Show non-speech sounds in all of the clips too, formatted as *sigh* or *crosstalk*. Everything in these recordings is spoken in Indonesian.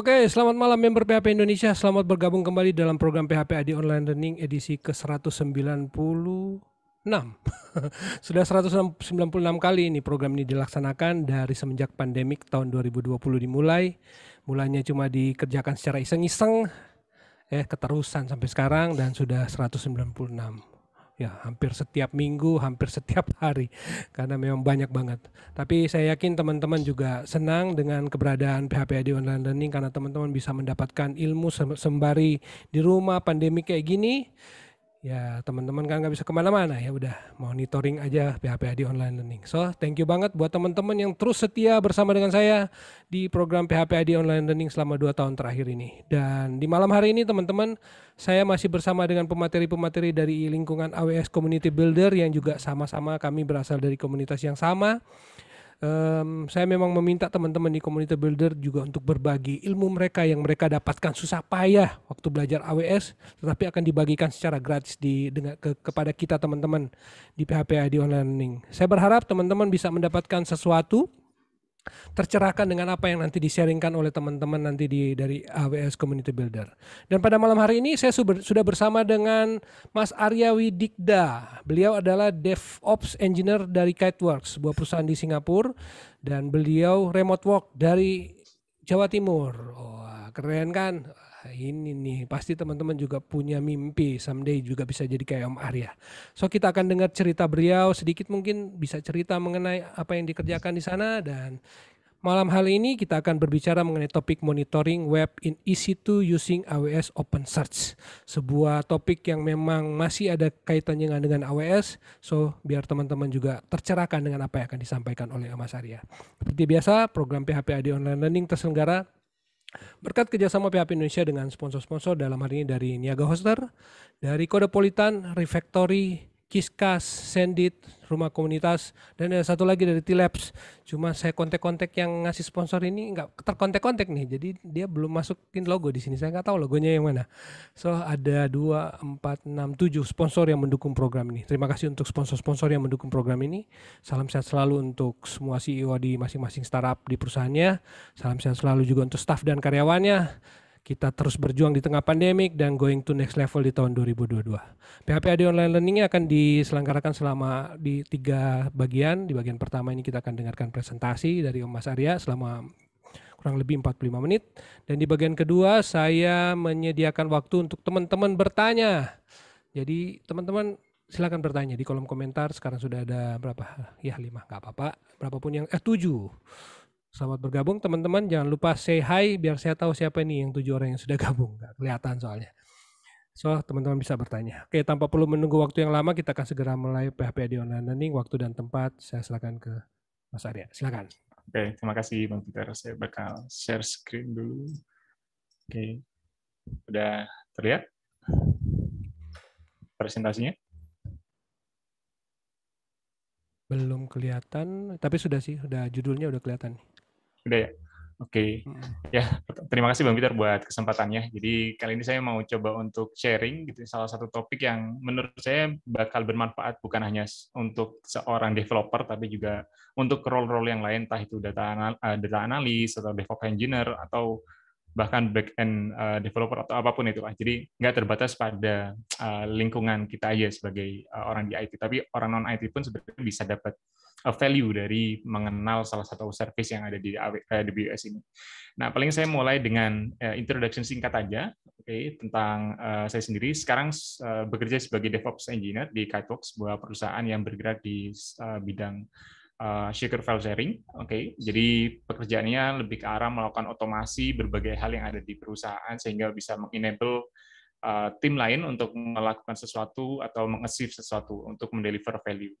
Oke, selamat malam member PHP Indonesia. Selamat bergabung kembali dalam program PHP ID Online Learning edisi ke-196. *laughs* Sudah 196 kali ini program ini dilaksanakan dari semenjak pandemik tahun 2020 dimulai. Mulanya cuma dikerjakan secara iseng-iseng, eh keterusan sampai sekarang dan sudah 196 ya hampir setiap minggu, *laughs* hampir setiap hari karena memang banyak banget. Tapi saya yakin teman-teman juga senang dengan keberadaan PHPID online learning karena teman-teman bisa mendapatkan ilmu sembari di rumah pandemi kayak gini ya teman-teman kan nggak bisa kemana-mana ya udah monitoring aja PHPAD online learning. So thank you banget buat teman-teman yang terus setia bersama dengan saya di program PHPAD online learning selama dua tahun terakhir ini. Dan di malam hari ini teman-teman saya masih bersama dengan pemateri-pemateri dari lingkungan AWS Community Builder yang juga sama-sama kami berasal dari komunitas yang sama um, saya memang meminta teman-teman di community builder juga untuk berbagi ilmu mereka yang mereka dapatkan susah payah waktu belajar AWS, tetapi akan dibagikan secara gratis di dengan ke, kepada kita teman-teman di PHP ID online learning. Saya berharap teman-teman bisa mendapatkan sesuatu tercerahkan dengan apa yang nanti disharingkan oleh teman-teman nanti di dari AWS Community Builder. Dan pada malam hari ini saya sudah bersama dengan Mas Arya Widikda. Beliau adalah DevOps Engineer dari Kiteworks, sebuah perusahaan di Singapura dan beliau remote work dari Jawa Timur. Wah, keren kan? ini nih pasti teman-teman juga punya mimpi someday juga bisa jadi kayak Om Arya. So kita akan dengar cerita beliau sedikit mungkin bisa cerita mengenai apa yang dikerjakan di sana dan malam hari ini kita akan berbicara mengenai topik monitoring web in EC2 using AWS Open Search. Sebuah topik yang memang masih ada kaitannya dengan AWS. So biar teman-teman juga tercerahkan dengan apa yang akan disampaikan oleh Mas Arya. Seperti biasa program PHP ID Online Learning terselenggara Berkat kerjasama pihak Indonesia dengan sponsor-sponsor dalam hari ini dari Niaga Hoster, dari Kodepolitan, Refactory, Kiskas, Sendit, Rumah Komunitas, dan ada satu lagi dari Tilabs. Cuma saya kontak-kontak yang ngasih sponsor ini nggak terkontak-kontak nih, jadi dia belum masukin logo di sini. Saya nggak tahu logonya yang mana. So ada dua, empat, enam, tujuh sponsor yang mendukung program ini. Terima kasih untuk sponsor-sponsor yang mendukung program ini. Salam sehat selalu untuk semua CEO di masing-masing startup di perusahaannya. Salam sehat selalu juga untuk staff dan karyawannya kita terus berjuang di tengah pandemik dan going to next level di tahun 2022. PHPAD online learning akan diselenggarakan selama di tiga bagian. Di bagian pertama ini kita akan dengarkan presentasi dari Om Mas Arya selama kurang lebih 45 menit. Dan di bagian kedua saya menyediakan waktu untuk teman-teman bertanya. Jadi teman-teman silakan bertanya di kolom komentar. Sekarang sudah ada berapa? Ya lima, nggak apa-apa. Berapapun yang eh tujuh Selamat bergabung teman-teman. Jangan lupa say hi biar saya tahu siapa nih yang tujuh orang yang sudah gabung. Gak kelihatan soalnya. So, teman-teman bisa bertanya. Oke, tanpa perlu menunggu waktu yang lama, kita akan segera mulai PHP di online learning. Waktu dan tempat, saya silakan ke Mas Arya. Silakan. Oke, terima kasih Bang Peter. Saya bakal share screen dulu. Oke, udah terlihat presentasinya? Belum kelihatan, tapi sudah sih, sudah judulnya udah kelihatan. nih. Udah ya? Oke. Okay. Ya, terima kasih Bang Peter buat kesempatannya. Jadi kali ini saya mau coba untuk sharing gitu salah satu topik yang menurut saya bakal bermanfaat bukan hanya untuk seorang developer tapi juga untuk role-role yang lain entah itu data anal eh, data analis atau DevOps engineer atau bahkan back end eh, developer atau apapun itu Jadi nggak terbatas pada eh, lingkungan kita aja sebagai orang di IT, tapi orang non IT pun sebenarnya bisa dapat value dari mengenal salah satu service yang ada di AWS eh, ini. Nah, paling saya mulai dengan eh, introduction singkat aja, oke, okay, tentang eh, saya sendiri. Sekarang bekerja sebagai DevOps Engineer di Kitevox, sebuah perusahaan yang bergerak di bidang uh, shaker file sharing. Oke, okay. jadi pekerjaannya lebih ke arah melakukan otomasi berbagai hal yang ada di perusahaan sehingga bisa mengenable uh, tim lain untuk melakukan sesuatu atau mengesif sesuatu untuk mendeliver value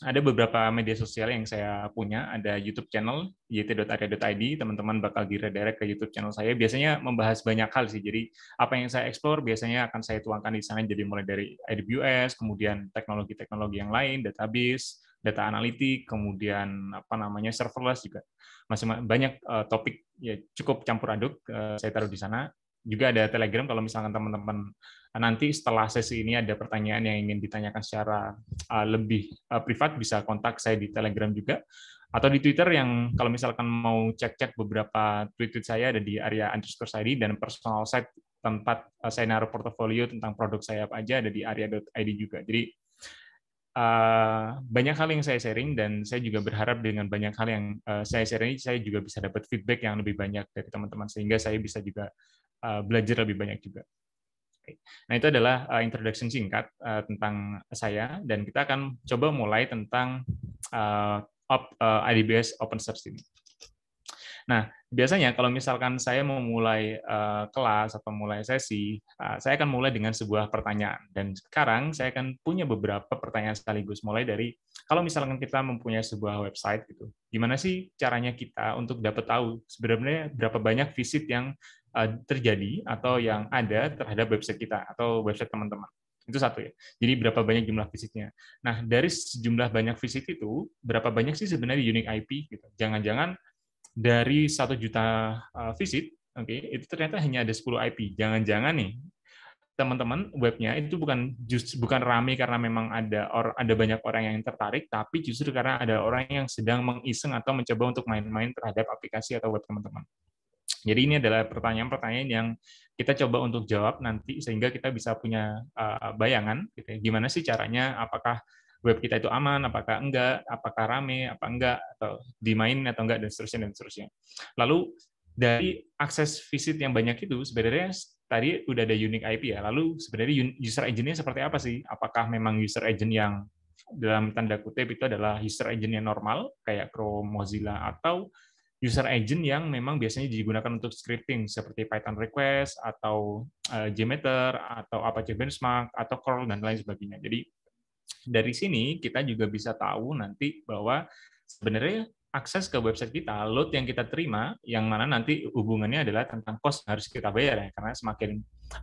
ada beberapa media sosial yang saya punya, ada YouTube channel yt.area.id, teman-teman bakal direct-direct ke YouTube channel saya. Biasanya membahas banyak hal sih, jadi apa yang saya explore biasanya akan saya tuangkan di sana, jadi mulai dari AWS, kemudian teknologi-teknologi yang lain, database, data analitik, kemudian apa namanya serverless juga. Masih banyak uh, topik ya cukup campur aduk uh, saya taruh di sana. Juga ada Telegram kalau misalkan teman-teman Nah, nanti setelah sesi ini ada pertanyaan yang ingin ditanyakan secara ah, lebih ah, privat bisa kontak saya di Telegram juga atau di Twitter yang kalau misalkan mau cek-cek beberapa tweet-tweet saya ada di area underscore ID dan personal site tempat ah, saya naruh portofolio tentang produk saya apa aja ada di area.id juga. Jadi banyak hal yang saya sharing dan saya juga berharap dengan banyak hal yang saya sharing saya juga bisa dapat feedback yang lebih banyak dari teman-teman sehingga saya bisa juga belajar lebih banyak juga. Nah, itu adalah uh, introduction singkat uh, tentang saya dan kita akan coba mulai tentang uh, op, uh, IDBS open source ini. Nah, biasanya kalau misalkan saya mau mulai uh, kelas atau mulai sesi, uh, saya akan mulai dengan sebuah pertanyaan. Dan sekarang saya akan punya beberapa pertanyaan sekaligus. Mulai dari kalau misalkan kita mempunyai sebuah website gitu, gimana sih caranya kita untuk dapat tahu sebenarnya berapa banyak visit yang Eh, terjadi atau yang ada terhadap website kita atau website teman-teman. Itu satu ya. Jadi berapa banyak jumlah visitnya. Nah, dari sejumlah banyak visit itu, berapa banyak sih sebenarnya unique IP gitu. Jangan-jangan dari satu juta visit, eh, oke, okay, itu ternyata hanya ada 10 IP. Jangan-jangan nih teman-teman webnya itu bukan just bukan rame karena memang ada or, ada banyak orang yang tertarik tapi justru karena ada orang yang sedang mengiseng atau mencoba untuk main-main terhadap aplikasi atau web teman-teman. Jadi ini adalah pertanyaan-pertanyaan yang kita coba untuk jawab nanti sehingga kita bisa punya eh, bayangan gitu ya. gimana sih caranya apakah web kita itu aman apakah enggak apakah rame apa enggak atau dimain atau enggak dan seterusnya dan seterusnya. Lalu dari akses visit yang banyak itu sebenarnya tadi udah ada unique IP ya. Lalu sebenarnya user agent seperti apa sih? Apakah memang user agent yang dalam tanda kutip itu adalah user agent yang normal kayak Chrome, Mozilla atau user agent yang memang biasanya digunakan untuk scripting seperti Python request atau uh, Jmeter atau Apache Benchmark atau curl dan lain sebagainya. Jadi dari sini kita juga bisa tahu nanti bahwa sebenarnya akses ke website kita, load yang kita terima, yang mana nanti hubungannya adalah tentang cost harus kita bayar ya, karena semakin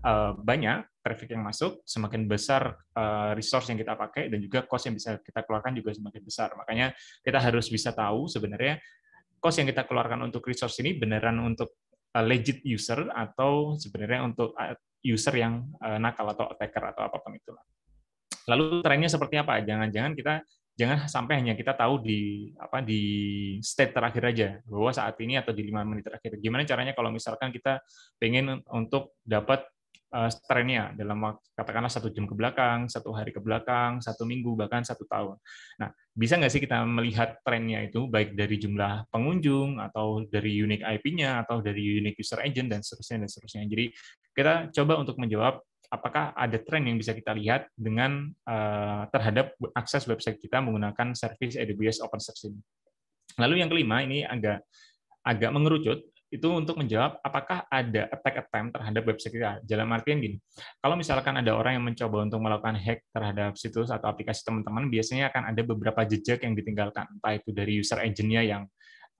eh, banyak traffic yang masuk, semakin besar eh, resource yang kita pakai dan juga cost yang bisa kita keluarkan juga semakin besar. Makanya kita harus bisa tahu sebenarnya cost yang kita keluarkan untuk resource ini beneran untuk eh, legit user atau sebenarnya untuk eh, user yang eh, nakal atau attacker atau apapun itu. Lalu trennya seperti apa? Jangan-jangan kita jangan sampai hanya kita tahu di apa di state terakhir aja bahwa saat ini atau di lima menit terakhir. Gimana caranya kalau misalkan kita pengen untuk dapat Eh, trennya dalam katakanlah satu jam ke belakang, satu hari ke belakang, satu minggu bahkan satu tahun. Nah, bisa nggak sih kita melihat trennya itu baik dari jumlah pengunjung atau dari unique IP-nya atau dari unique user agent dan seterusnya dan seterusnya. Jadi kita coba untuk menjawab apakah ada tren yang bisa kita lihat dengan eh, terhadap akses website kita menggunakan service AWS Open ini. Lalu yang kelima ini agak agak mengerucut itu untuk menjawab apakah ada attack attempt terhadap website kita. Dalam artian gini, kalau misalkan ada orang yang mencoba untuk melakukan hack terhadap situs atau aplikasi teman-teman, biasanya akan ada beberapa jejak yang ditinggalkan, entah itu dari user engine-nya yang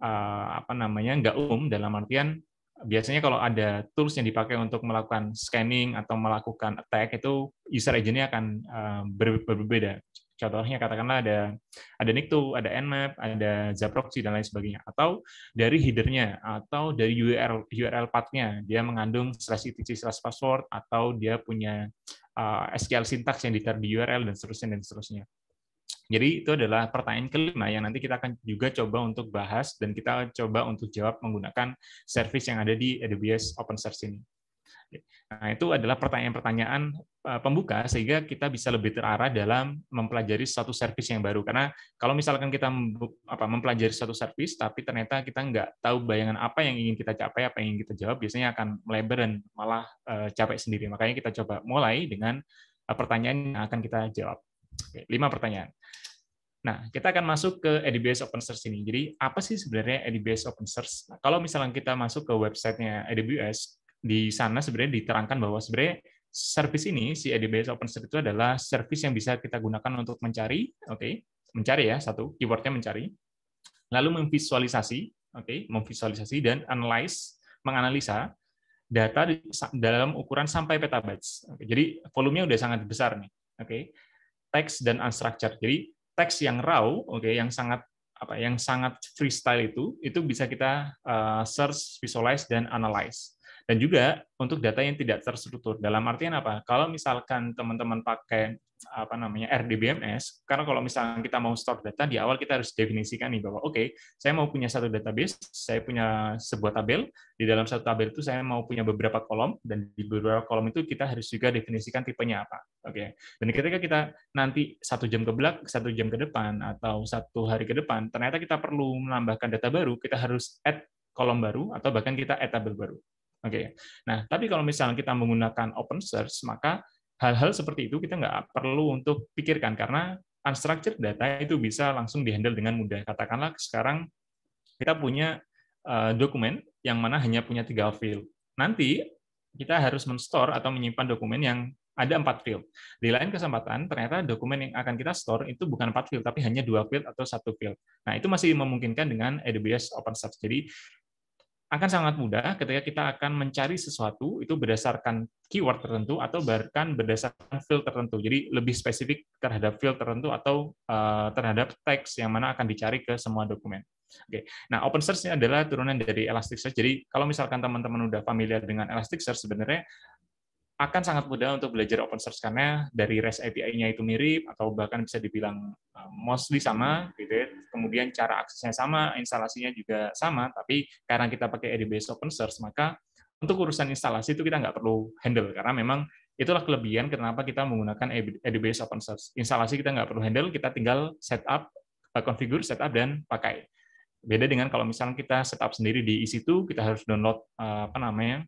eh, apa namanya nggak umum dalam artian biasanya kalau ada tools yang dipakai untuk melakukan scanning atau melakukan attack itu user engine-nya akan eh, berbeda. Contohnya katakanlah ada ada Nikto, ada Nmap, ada Zaproxy dan lain sebagainya atau dari headernya atau dari URL URL path-nya dia mengandung slash etc slash password atau dia punya uh, eh, SQL syntax yang ditaruh di URL dan seterusnya dan seterusnya. Jadi itu adalah pertanyaan kelima yang nanti kita akan juga coba untuk bahas dan kita coba untuk jawab menggunakan service yang ada di AWS Open Source ini. Nah, itu adalah pertanyaan-pertanyaan eh, pembuka sehingga kita bisa lebih terarah dalam mempelajari satu servis yang baru. Karena kalau misalkan kita mempelajari satu servis tapi ternyata kita nggak tahu bayangan apa yang ingin kita capai, apa yang ingin kita jawab, biasanya akan melebar dan malah eh, capek sendiri. Makanya kita coba mulai dengan eh, pertanyaan yang akan kita jawab. Oke, lima pertanyaan. Nah, kita akan masuk ke ADBS Open Source ini. Jadi, apa sih sebenarnya ADBS Open Source? Nah, kalau misalnya kita masuk ke websitenya AWS, di sana sebenarnya diterangkan bahwa sebenarnya service ini si Open Search itu adalah service yang bisa kita gunakan untuk mencari, oke, okay, mencari ya satu keywordnya mencari, lalu memvisualisasi, oke, okay, memvisualisasi dan analyze, menganalisa data di, dalam ukuran sampai petabytes. Oke, okay, jadi volumenya udah sangat besar nih, oke, okay, teks dan unstructured. Jadi teks yang raw, oke, okay, yang sangat apa, yang sangat freestyle itu, itu bisa kita uh, search, visualize dan analyze. Dan juga untuk data yang tidak terstruktur. Dalam artian apa? Kalau misalkan teman-teman pakai apa namanya RDBMS, karena kalau misalkan kita mau store data di awal kita harus definisikan nih bahwa oke, okay, saya mau punya satu database, saya punya sebuah tabel, di dalam satu tabel itu saya mau punya beberapa kolom dan di beberapa kolom itu kita harus juga definisikan tipenya apa. Oke. Okay. Dan ketika kita nanti satu jam ke belak, satu jam ke depan atau satu hari ke depan, ternyata kita perlu menambahkan data baru, kita harus add kolom baru atau bahkan kita add tabel baru. Oke. Okay. Nah, tapi kalau misalnya kita menggunakan open source, maka hal-hal seperti itu kita nggak perlu untuk pikirkan karena unstructured data itu bisa langsung dihandle dengan mudah. Katakanlah sekarang kita punya eh, dokumen yang mana hanya punya tiga field. Nanti kita harus menstore atau menyimpan dokumen yang ada empat field. Di lain kesempatan, ternyata dokumen yang akan kita store itu bukan empat field, tapi hanya dua field atau satu field. Nah, itu masih memungkinkan dengan AWS Open Source. Jadi, akan sangat mudah ketika kita akan mencari sesuatu itu berdasarkan keyword tertentu atau bahkan berdasarkan field tertentu. Jadi lebih spesifik terhadap field tertentu atau eh, terhadap teks yang mana akan dicari ke semua dokumen. Oke. Nah, open source ini adalah turunan dari Elasticsearch. Jadi kalau misalkan teman-teman udah familiar dengan Elasticsearch sebenarnya akan sangat mudah untuk belajar open source karena dari REST API-nya itu mirip atau bahkan bisa dibilang e, mostly sama gitu ya. Kemudian cara aksesnya sama, instalasinya juga sama, tapi karena kita pakai ADBS open source maka untuk urusan instalasi itu kita nggak perlu handle karena memang itulah kelebihan kenapa kita menggunakan ADBS open source. Instalasi kita nggak perlu handle, kita tinggal setup, e, configure, setup dan pakai. Beda dengan kalau misalnya kita setup sendiri di EC2, kita harus download e, apa namanya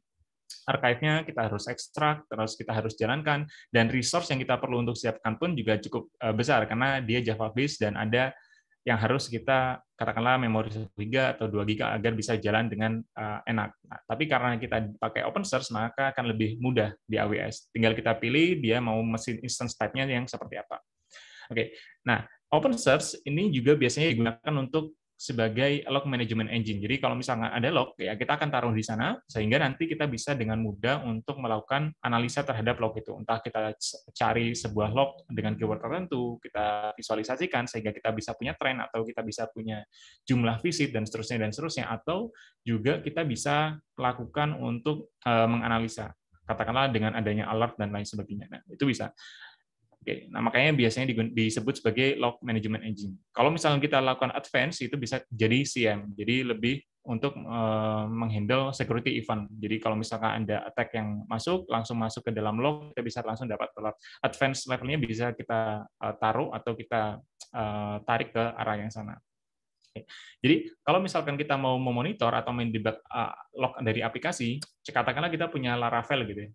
archive-nya kita harus ekstrak, terus kita harus jalankan, dan resource yang kita perlu untuk siapkan pun juga cukup eh, besar, karena dia Java-based dan ada yang harus kita katakanlah memori 1 giga atau 2 giga agar bisa jalan dengan uh, enak. Nah, tapi karena kita pakai open source maka akan lebih mudah di AWS. Tinggal kita pilih dia mau mesin instance type-nya yang seperti apa. Oke. Okay. Nah, open source ini juga biasanya digunakan untuk sebagai log management engine. Jadi kalau misalnya ada log, ya kita akan taruh di sana, sehingga nanti kita bisa dengan mudah untuk melakukan analisa terhadap log itu. Entah kita cari sebuah log dengan keyword tertentu, kita visualisasikan sehingga kita bisa punya tren atau kita bisa punya jumlah visit dan seterusnya dan seterusnya atau juga kita bisa lakukan untuk eh, menganalisa katakanlah dengan adanya alert dan lain sebagainya. Nah, itu bisa. Oke, nah makanya biasanya disebut sebagai log management engine. Kalau misalnya kita lakukan advance itu bisa jadi CM, jadi lebih untuk eh, menghandle security event. Jadi kalau misalkan ada attack yang masuk, langsung masuk ke dalam log, kita bisa langsung dapat alert. Advance levelnya bisa kita eh, taruh atau kita eh, tarik ke arah yang sana. Jadi kalau misalkan kita mau memonitor atau mendebug log dari aplikasi, katakanlah kita punya Laravel gitu ya.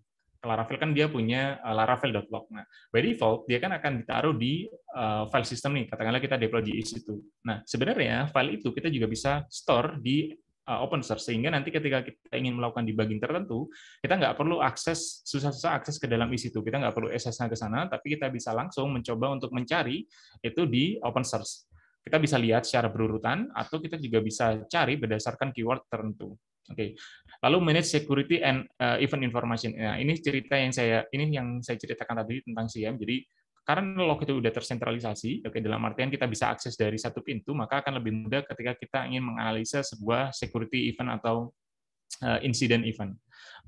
Laravel kan dia punya uh, eh, laravel.log. Nah, by default dia kan akan ditaruh di uh, file system nih. Katakanlah kita deploy di situ. Nah, sebenarnya file itu kita juga bisa store di uh, open source sehingga nanti ketika kita ingin melakukan debugging tertentu, kita nggak perlu akses susah-susah akses ke dalam isi itu. Kita nggak perlu SSH ke sana, tapi kita bisa langsung mencoba untuk mencari itu di open source. Kita bisa lihat secara berurutan atau kita juga bisa cari berdasarkan keyword tertentu. Oke. Okay. Lalu manage security and uh, event information. Nah, ini cerita yang saya ini yang saya ceritakan tadi tentang Siam. Jadi karena log itu sudah tersentralisasi, oke okay, dalam artian kita bisa akses dari satu pintu, maka akan lebih mudah ketika kita ingin menganalisa sebuah security event atau uh, incident event.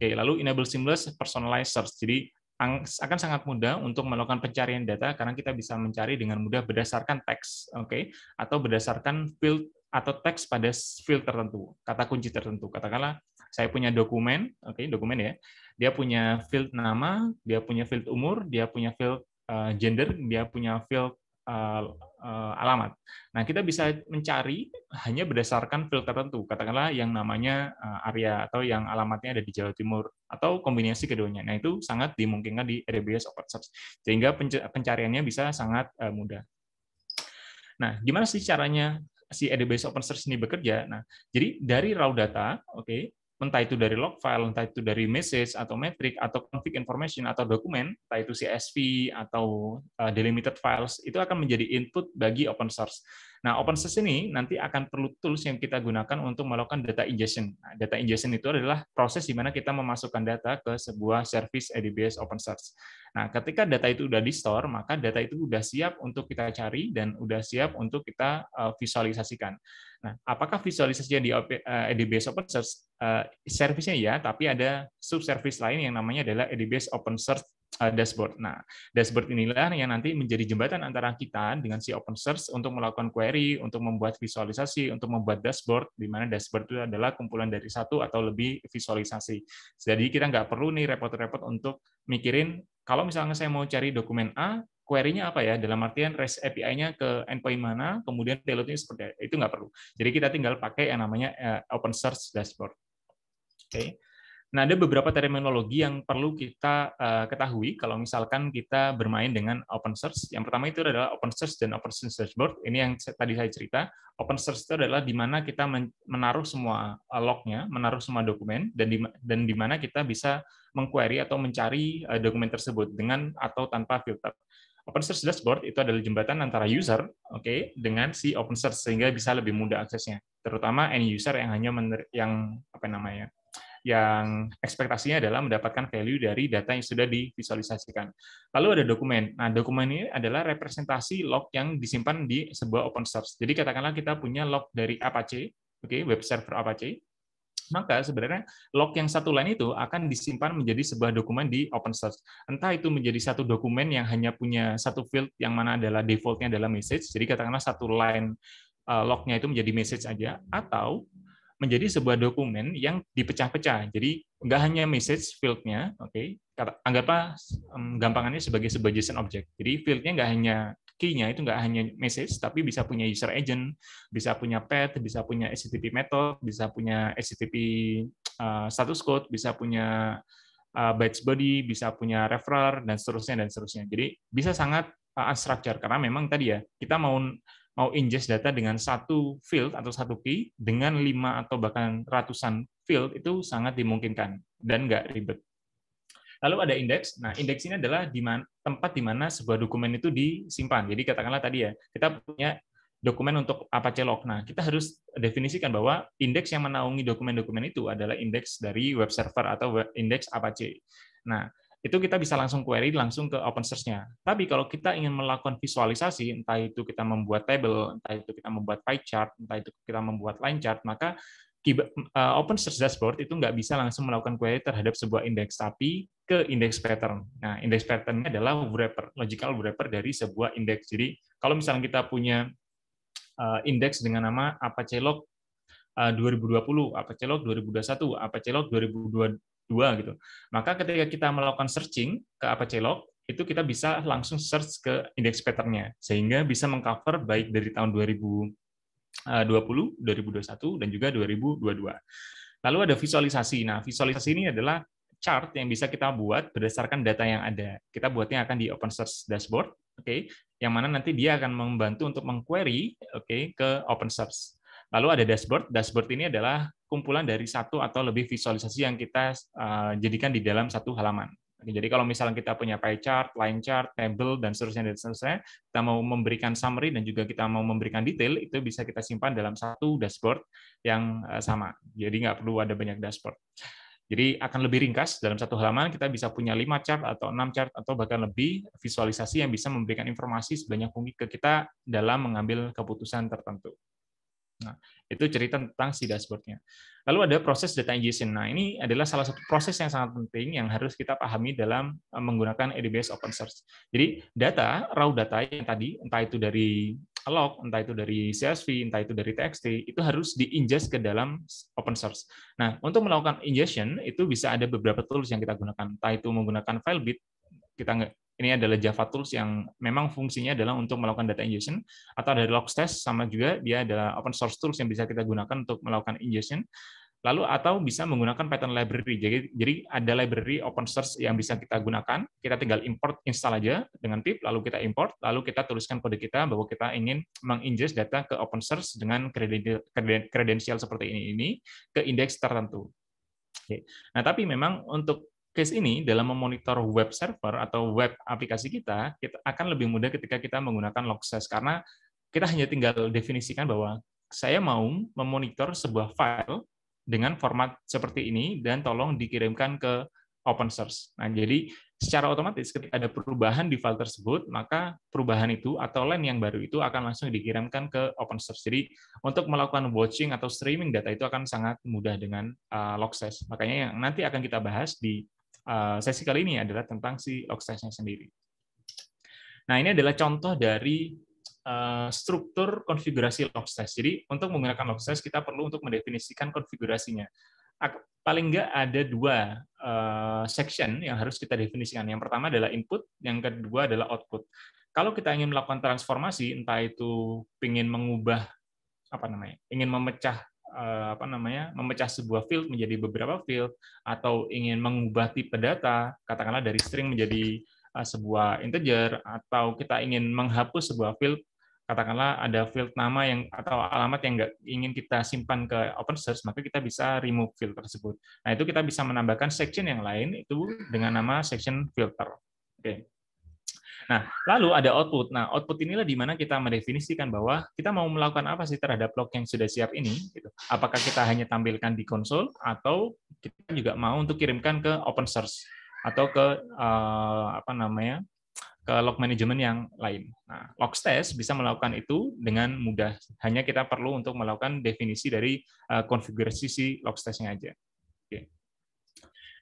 Oke, okay, lalu enable seamless personalized search. Jadi akan sangat mudah untuk melakukan pencarian data karena kita bisa mencari dengan mudah berdasarkan teks, oke, okay? atau berdasarkan field atau teks pada field tertentu, kata kunci tertentu. Katakanlah saya punya dokumen, oke okay, dokumen ya. Dia punya field nama, dia punya field umur, dia punya field eh, gender, dia punya field eh, eh, alamat. Nah, kita bisa mencari hanya berdasarkan field tertentu. Katakanlah yang namanya area atau yang alamatnya ada di Jawa Timur atau kombinasi keduanya. Nah, itu sangat dimungkinkan di RBS Open Source sehingga pencariannya bisa sangat mudah. Nah, gimana sih caranya si database open source ini bekerja. Nah, jadi dari raw data, oke, okay, entah itu dari log file, entah itu dari message atau metric atau config information atau dokumen, entah itu CSV atau uh, delimited files, itu akan menjadi input bagi open source. Nah, open source ini nanti akan perlu tools yang kita gunakan untuk melakukan data ingestion. Nah, data ingestion itu adalah proses di mana kita memasukkan data ke sebuah service open source. Nah, ketika data itu sudah di store, maka data itu sudah siap untuk kita cari dan sudah siap untuk kita eh, visualisasikan. Nah, apakah visualisasinya di ADBS eh, eh, service-nya ya, tapi ada sub-service lain yang namanya adalah open source Uh, dashboard. Nah, dashboard inilah yang nanti menjadi jembatan antara kita dengan si open source untuk melakukan query, untuk membuat visualisasi, untuk membuat dashboard, di mana dashboard itu adalah kumpulan dari satu atau lebih visualisasi. Jadi kita nggak perlu nih repot-repot untuk mikirin, kalau misalnya saya mau cari dokumen A, query-nya apa ya? Dalam artian REST API-nya ke endpoint mana, kemudian payload-nya seperti itu nggak perlu. Jadi kita tinggal pakai yang namanya eh, open source dashboard. Oke. Okay. Nah, ada beberapa terminologi yang perlu kita eh, ketahui kalau misalkan kita bermain dengan open source. Yang pertama itu adalah open source dan open source dashboard. Ini yang tadi saya cerita. Open source itu adalah di mana kita menaruh semua eh, lognya, menaruh semua dokumen, dan di, dan di mana kita bisa mengquery atau mencari eh, dokumen tersebut dengan atau tanpa filter. Open source dashboard itu adalah jembatan antara user, oke, okay, dengan si open source sehingga bisa lebih mudah aksesnya, terutama end user yang hanya yang apa namanya yang ekspektasinya adalah mendapatkan value dari data yang sudah divisualisasikan. Lalu ada dokumen. Nah, dokumen ini adalah representasi log yang disimpan di sebuah open source. Jadi katakanlah kita punya log dari Apache, oke, okay, web server Apache. Maka sebenarnya log yang satu lain itu akan disimpan menjadi sebuah dokumen di open source. Entah itu menjadi satu dokumen yang hanya punya satu field yang mana adalah defaultnya adalah message. Jadi katakanlah satu line eh, lognya itu menjadi message aja atau menjadi sebuah dokumen yang dipecah-pecah. Jadi nggak hanya message fieldnya, oke, okay, anggaplah um, gampangannya sebagai sebuah JSON object. Jadi fieldnya nggak hanya key-nya itu nggak hanya message, tapi bisa punya user agent, bisa punya pet, bisa punya HTTP method, bisa punya HTTP uh, eh, status code, bisa punya uh, batch body, bisa punya referer, dan seterusnya, dan seterusnya. Jadi bisa sangat uh, unstructured, karena memang tadi ya, kita mau mau ingest data dengan satu field atau satu key dengan lima atau bahkan ratusan field itu sangat dimungkinkan dan nggak ribet. Lalu ada indeks. Nah, indeks ini adalah di mana, tempat di mana sebuah dokumen itu disimpan. Jadi katakanlah tadi ya, kita punya dokumen untuk Apache log. Nah, kita harus definisikan bahwa indeks yang menaungi dokumen-dokumen itu adalah indeks dari web server atau indeks Apache. Nah, itu kita bisa langsung query langsung ke open source-nya. Tapi kalau kita ingin melakukan visualisasi, entah itu kita membuat table, entah itu kita membuat pie chart, entah itu kita membuat line chart, maka eh, open source dashboard itu nggak bisa langsung melakukan query terhadap sebuah indeks, tapi ke indeks pattern. Nah, indeks pattern adalah wrapper, logical wrapper dari sebuah indeks. Jadi kalau misalnya kita punya eh, indeks dengan nama Apache Log 2020, Apache Log 2021, Apache Log 2022, dua gitu. Maka ketika kita melakukan searching ke apa celok itu kita bisa langsung search ke indeks patternnya sehingga bisa mengcover baik dari tahun 2020, 2021 eh, dan juga 2022. Lalu ada visualisasi. Nah, visualisasi ini adalah chart yang bisa kita buat berdasarkan data yang ada. Kita buatnya akan di Open Source Dashboard, oke, okay, yang mana nanti dia akan membantu untuk mengquery, oke, okay, ke Open Source. Lalu ada dashboard. Dashboard ini adalah kumpulan dari satu atau lebih visualisasi yang kita eh, jadikan di dalam satu halaman. jadi kalau misalnya kita punya pie chart, line chart, table, dan seterusnya, dan seterusnya, kita mau memberikan summary dan juga kita mau memberikan detail, itu bisa kita simpan dalam satu dashboard yang eh, sama. Jadi nggak perlu ada banyak dashboard. Jadi akan lebih ringkas dalam satu halaman kita bisa punya lima chart atau enam chart atau bahkan lebih visualisasi yang bisa memberikan informasi sebanyak mungkin ke kita dalam mengambil keputusan tertentu. Nah, itu cerita tentang si dashboardnya. Lalu ada proses data ingestion. Nah, ini adalah salah satu proses yang sangat penting yang harus kita pahami dalam eh, menggunakan AWS open source. Jadi, data, raw data yang tadi, entah itu dari log, entah itu dari CSV, entah itu dari TXT, itu harus diingest ke dalam open source. Nah, untuk melakukan ingestion, itu bisa ada beberapa tools yang kita gunakan. Entah itu menggunakan bit, kita ini adalah Java Tools yang memang fungsinya adalah untuk melakukan data ingestion, atau ada log test sama juga dia adalah open source tools yang bisa kita gunakan untuk melakukan ingestion lalu atau bisa menggunakan Python library. Jadi, jadi ada library open source yang bisa kita gunakan. Kita tinggal import install aja dengan pip, lalu kita import, lalu kita tuliskan kode kita bahwa kita ingin mengingest data ke open source dengan kredensial seperti ini ini ke indeks tertentu. Oke. Nah, tapi memang untuk case ini dalam memonitor web server atau web aplikasi kita, kita akan lebih mudah ketika kita menggunakan size karena kita hanya tinggal definisikan bahwa saya mau memonitor sebuah file dengan format seperti ini dan tolong dikirimkan ke open source. Nah, jadi secara otomatis ketika ada perubahan di file tersebut, maka perubahan itu atau line yang baru itu akan langsung dikirimkan ke open source. Jadi untuk melakukan watching atau streaming data itu akan sangat mudah dengan uh, size. Makanya yang nanti akan kita bahas di Eh, sesi kali ini adalah tentang si oxidasinya sendiri. Nah, ini adalah contoh dari eh, struktur konfigurasi log test. Jadi untuk menggunakan log test kita perlu untuk mendefinisikan konfigurasinya. Paling nggak ada dua eh, section yang harus kita definisikan. Yang pertama adalah input, yang kedua adalah output. Kalau kita ingin melakukan transformasi, entah itu ingin mengubah apa namanya, ingin memecah Eh, apa namanya memecah sebuah field menjadi beberapa field atau ingin mengubah tipe data katakanlah dari string menjadi eh, sebuah integer atau kita ingin menghapus sebuah field katakanlah ada field nama yang atau alamat yang nggak ingin kita simpan ke open source maka kita bisa remove field tersebut nah itu kita bisa menambahkan section yang lain itu hmm. dengan nama section filter oke okay. Nah, lalu ada output. Nah, output inilah di mana kita mendefinisikan bahwa kita mau melakukan apa sih terhadap log yang sudah siap ini. Gitu. Apakah kita hanya tampilkan di konsol atau kita juga mau untuk kirimkan ke open source atau ke uh, apa namanya ke log management yang lain. Nah, Logstash bisa melakukan itu dengan mudah. Hanya kita perlu untuk melakukan definisi dari uh, konfigurasi si Logstash-nya aja.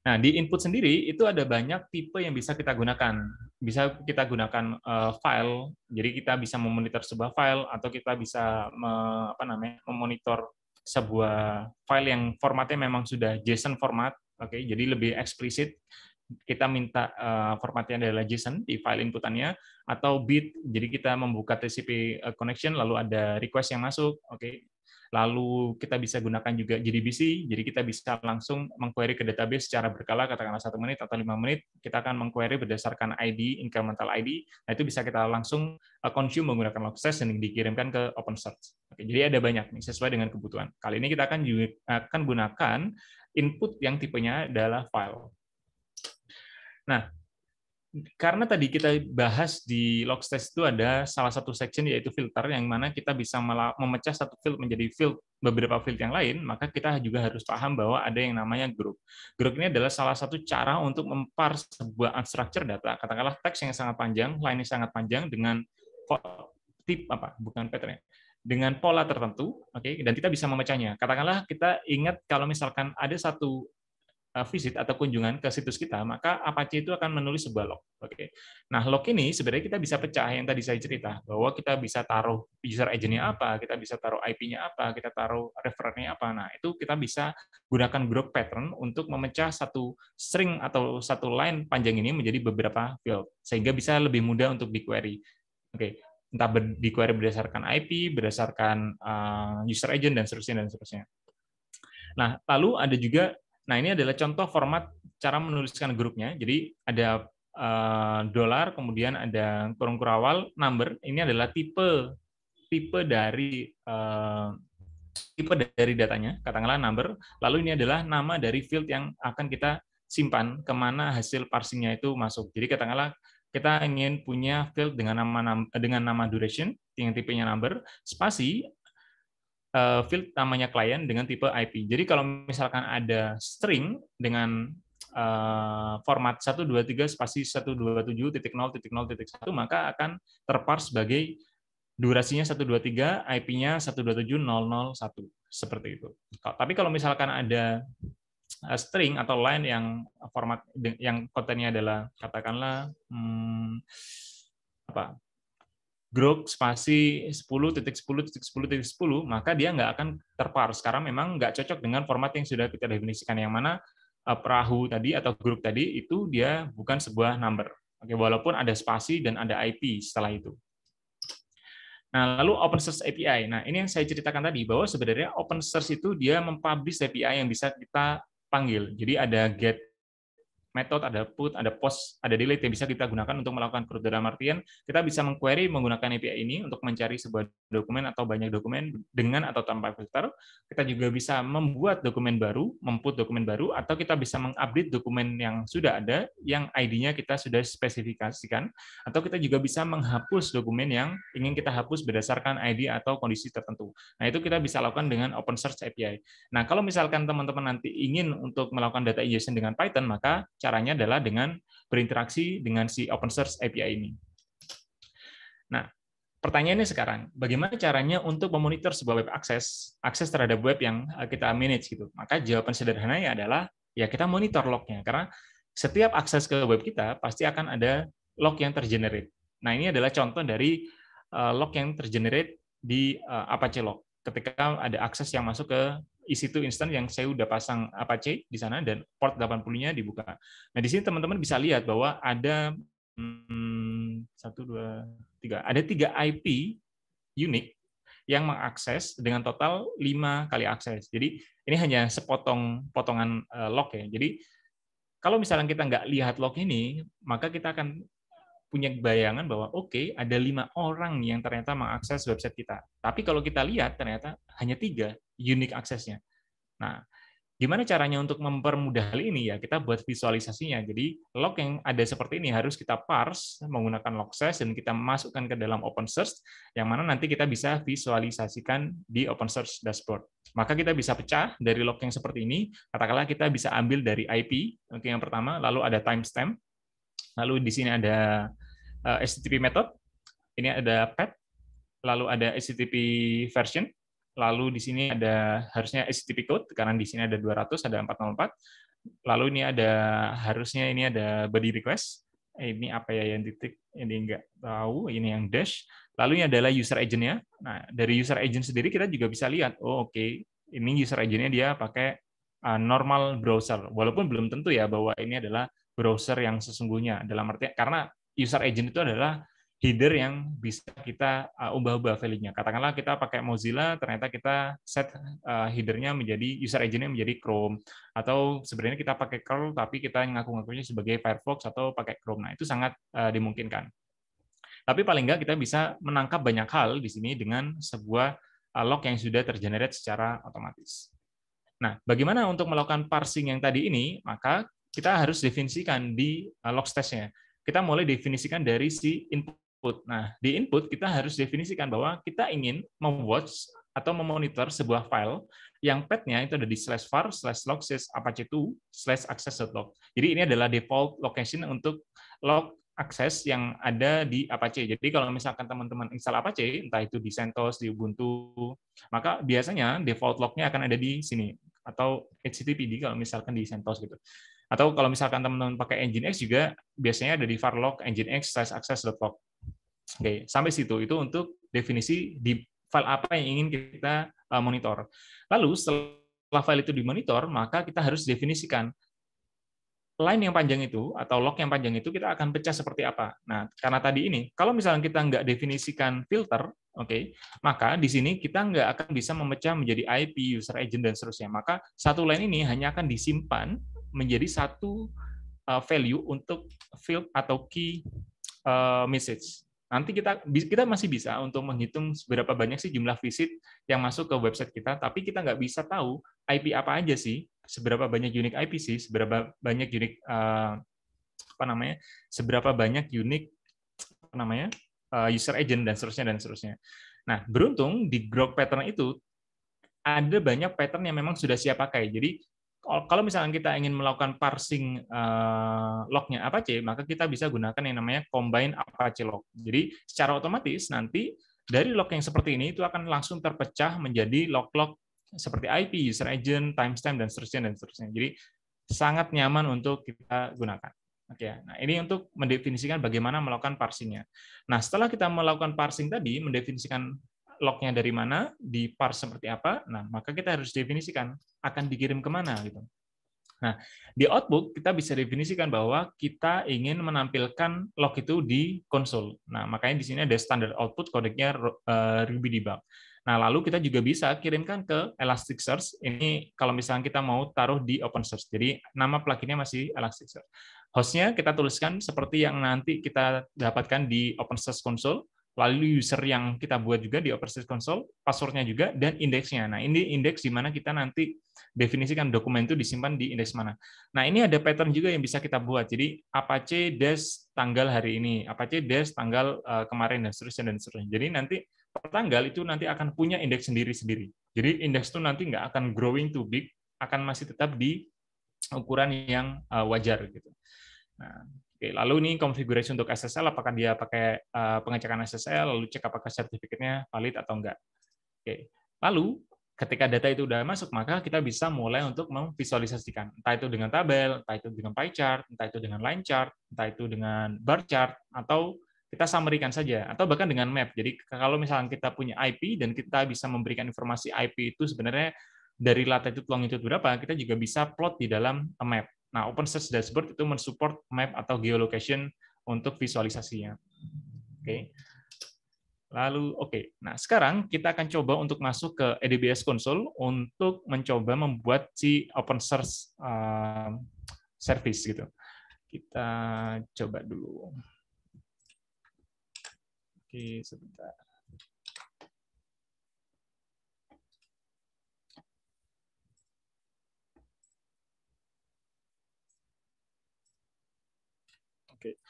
Nah, di input sendiri itu ada banyak tipe yang bisa kita gunakan. Bisa kita gunakan uh, file, jadi kita bisa memonitor sebuah file atau kita bisa me, apa namanya? memonitor sebuah file yang formatnya memang sudah JSON format, oke. Okay? Jadi lebih eksplisit kita minta uh, formatnya adalah JSON di file inputannya atau bit jadi kita membuka TCP eh, connection lalu ada request yang masuk oke okay. Lalu kita bisa gunakan juga JDBC, jadi kita bisa langsung mengquery ke database secara berkala, katakanlah satu menit atau lima menit, kita akan mengquery berdasarkan ID, incremental ID. Nah itu bisa kita langsung eh, consume menggunakan Logstash yang dikirimkan ke open OpenSearch. Oke, jadi ada banyak nih sesuai dengan kebutuhan. Kali ini kita akan juga, akan gunakan input yang tipenya adalah file. Nah, karena tadi kita bahas di log test itu ada salah satu section yaitu filter yang mana kita bisa memecah satu field menjadi field beberapa field yang lain, maka kita juga harus paham bahwa ada yang namanya group. Group ini adalah salah satu cara untuk mempar sebuah unstructured data, katakanlah teks yang sangat panjang, line yang sangat panjang dengan tip apa, bukan pattern ya, dengan pola tertentu, oke, okay, dan kita bisa memecahnya. Katakanlah kita ingat kalau misalkan ada satu Eh, visit atau kunjungan ke situs kita, maka Apache itu akan menulis sebuah log. Oke. Nah, log ini sebenarnya kita bisa pecah yang tadi saya cerita bahwa kita bisa taruh user agent-nya apa, kita bisa taruh IP-nya apa, kita taruh referennya apa. Nah, itu kita bisa gunakan group pattern untuk memecah satu string atau satu line panjang ini menjadi beberapa field sehingga bisa lebih mudah untuk di query. Oke. Entah di query berdasarkan IP, berdasarkan eh, user agent dan seterusnya dan seterusnya. Nah, lalu ada juga Nah, ini adalah contoh format cara menuliskan grupnya. Jadi ada eh, dolar, kemudian ada kurung kurawal, number. Ini adalah tipe tipe dari eh, tipe dari datanya, katakanlah number. Lalu ini adalah nama dari field yang akan kita simpan, kemana hasil parsingnya itu masuk. Jadi katakanlah kita ingin punya field dengan nama dengan nama duration yang tipenya number, spasi uh, field namanya klien dengan tipe IP. Jadi kalau misalkan ada string dengan uh, format 123 spasi titik titik titik 127.0.0.1 maka akan terparse sebagai durasinya 123, IP-nya 127001 seperti itu. Tapi kalau misalkan ada eh, string atau line yang format yang kontennya adalah katakanlah hmm, apa grok spasi 10.10.10.10, titik maka dia nggak akan terpar. Sekarang memang nggak cocok dengan format yang sudah kita definisikan yang mana eh, perahu tadi atau grup tadi itu dia bukan sebuah number. Oke, walaupun ada spasi dan ada IP setelah itu. Nah, lalu open source API. Nah, ini yang saya ceritakan tadi bahwa sebenarnya open source itu dia mempublish API yang bisa kita panggil. Jadi ada get method, ada put, ada post, ada delete yang bisa kita gunakan untuk melakukan CRUD dalam artian kita bisa mengquery menggunakan API ini untuk mencari sebuah dokumen atau banyak dokumen dengan atau tanpa filter. Kita juga bisa membuat dokumen baru, memput dokumen baru, atau kita bisa mengupdate dokumen yang sudah ada, yang ID-nya kita sudah spesifikasikan, atau kita juga bisa menghapus dokumen yang ingin kita hapus berdasarkan ID atau kondisi tertentu. Nah, itu kita bisa lakukan dengan Open Search API. Nah, kalau misalkan teman-teman nanti ingin untuk melakukan data ingestion dengan Python, maka Caranya adalah dengan berinteraksi dengan si open source API ini. Nah, pertanyaannya sekarang, bagaimana caranya untuk memonitor sebuah web akses, akses terhadap web yang eh, kita manage gitu? Maka jawaban sederhananya adalah ya kita monitor lognya karena setiap akses ke web kita pasti akan ada log yang tergenerate. Nah, ini adalah contoh dari eh, log yang tergenerate di eh, Apache log ketika ada akses yang masuk ke EC2 instance yang saya udah pasang Apache di sana dan port 80-nya dibuka. Nah, di sini teman-teman bisa lihat bahwa ada hmm, satu dua tiga Ada tiga IP unik yang mengakses dengan total lima kali akses. Jadi ini hanya sepotong potongan eh, log ya. Jadi kalau misalnya kita nggak lihat log ini, maka kita akan punya bayangan bahwa oke okay, ada lima orang yang ternyata mengakses website kita. Tapi kalau kita lihat ternyata hanya tiga unique aksesnya. Nah, gimana caranya untuk mempermudah hal ini ya? Kita buat visualisasinya. Jadi log yang ada seperti ini harus kita parse menggunakan size dan kita masukkan ke dalam open source yang mana nanti kita bisa visualisasikan di open source dashboard. Maka kita bisa pecah dari log yang seperti ini, katakanlah kita bisa ambil dari IP, oke yang pertama, lalu ada timestamp, lalu di sini ada HTTP eh, method, ini ada path, lalu ada HTTP version, Lalu di sini ada harusnya HTTP code, karena di sini ada 200, ada 404. Lalu ini ada harusnya ini ada body request. Eh, ini apa ya yang titik? Ini enggak tahu. Ini yang dash. Lalu ini adalah user agentnya. Nah, dari user agent sendiri kita juga bisa lihat, oh oke, okay, ini user agentnya dia pakai ah, normal browser. Walaupun belum tentu ya bahwa ini adalah browser yang sesungguhnya. Dalam arti karena user agent itu adalah header yang bisa kita uh, ubah-ubah value-nya. Katakanlah kita pakai Mozilla, ternyata kita set uh, headernya menjadi user agent-nya menjadi Chrome atau sebenarnya kita pakai curl tapi kita ngaku-ngakunya sebagai Firefox atau pakai Chrome. Nah, itu sangat uh, dimungkinkan. Tapi paling nggak kita bisa menangkap banyak hal di sini dengan sebuah uh, log yang sudah tergenerate secara otomatis. Nah, bagaimana untuk melakukan parsing yang tadi ini? Maka kita harus definisikan di uh, log testnya. Kita mulai definisikan dari si input output. Nah, di input kita harus definisikan bahwa kita ingin memwatch atau memonitor sebuah file yang path-nya itu ada di slash var, slash log, slash apache2, slash access.log. Jadi ini adalah default location untuk log akses yang ada di Apache. Jadi kalau misalkan teman-teman install Apache, entah itu di CentOS, di Ubuntu, maka biasanya default lognya akan ada di sini atau HTTPD kalau misalkan di CentOS gitu. Atau kalau misalkan teman-teman pakai Engine X juga biasanya ada di size nginx access.log. Oke, sampai situ itu untuk definisi di file apa yang ingin kita eh, monitor. Lalu setelah file itu dimonitor, maka kita harus definisikan line yang panjang itu atau log yang panjang itu kita akan pecah seperti apa. Nah, karena tadi ini, kalau misalnya kita nggak definisikan filter, oke, okay, maka di sini kita nggak akan bisa memecah menjadi IP, user agent, dan seterusnya. Maka satu line ini hanya akan disimpan menjadi satu eh, value untuk field atau key eh, message. Nanti kita kita masih bisa untuk menghitung seberapa banyak sih jumlah visit yang masuk ke website kita, tapi kita nggak bisa tahu IP apa aja sih, seberapa banyak unique IP sih, seberapa banyak unique eh, apa namanya, seberapa banyak unique apa namanya user agent dan seterusnya dan seterusnya. Nah beruntung di grok pattern itu ada banyak pattern yang memang sudah siap pakai. Jadi kalau misalnya kita ingin melakukan parsing uh, lognya Apache, maka kita bisa gunakan yang namanya combine Apache log. Jadi secara otomatis nanti dari log yang seperti ini itu akan langsung terpecah menjadi log-log seperti IP, user agent, timestamp, dan seterusnya dan seterusnya. Jadi sangat nyaman untuk kita gunakan. Oke, ya. nah ini untuk mendefinisikan bagaimana melakukan parsingnya. Nah, setelah kita melakukan parsing tadi, mendefinisikan lognya dari mana, di parse seperti apa, nah maka kita harus definisikan akan dikirim kemana gitu. Nah, di output kita bisa definisikan bahwa kita ingin menampilkan log itu di konsol. Nah, makanya di sini ada standar output kodenya eh, Ruby debug. Nah, lalu kita juga bisa kirimkan ke Elasticsearch. Ini kalau misalnya kita mau taruh di OpenSearch. Jadi nama pluginnya masih Elasticsearch. Hostnya kita tuliskan seperti yang nanti kita dapatkan di OpenSearch Console lalu user yang kita buat juga di Operations Console, passwordnya juga, dan indeksnya. Nah, ini indeks di mana kita nanti definisikan dokumen itu disimpan di indeks mana. Nah, ini ada pattern juga yang bisa kita buat. Jadi, Apache dash tanggal hari ini, Apache dash tanggal eh, kemarin, dan seterusnya, dan seterusnya. Jadi, nanti per tanggal itu nanti akan punya indeks sendiri-sendiri. Jadi, indeks itu nanti nggak akan growing too big, akan masih tetap di ukuran yang eh, wajar. gitu. Nah, Oke, lalu ini konfigurasi untuk SSL, apakah dia pakai eh, pengecekan SSL, lalu cek apakah sertifikatnya valid atau enggak. Oke, lalu ketika data itu sudah masuk, maka kita bisa mulai untuk memvisualisasikan, entah itu dengan tabel, entah itu dengan pie chart, entah itu dengan line chart, entah itu dengan bar chart, atau kita summary saja, atau bahkan dengan map. Jadi kalau misalnya kita punya IP dan kita bisa memberikan informasi IP itu sebenarnya dari latitude longitude berapa, kita juga bisa plot di dalam map. Nah, Open Search Dashboard itu mensupport map atau geolocation untuk visualisasinya. Oke. Lalu, oke. Nah, sekarang kita akan coba untuk masuk ke ADBS Console untuk mencoba membuat si open source ehm, service gitu. Kita coba dulu. Oke, sebentar. Oke.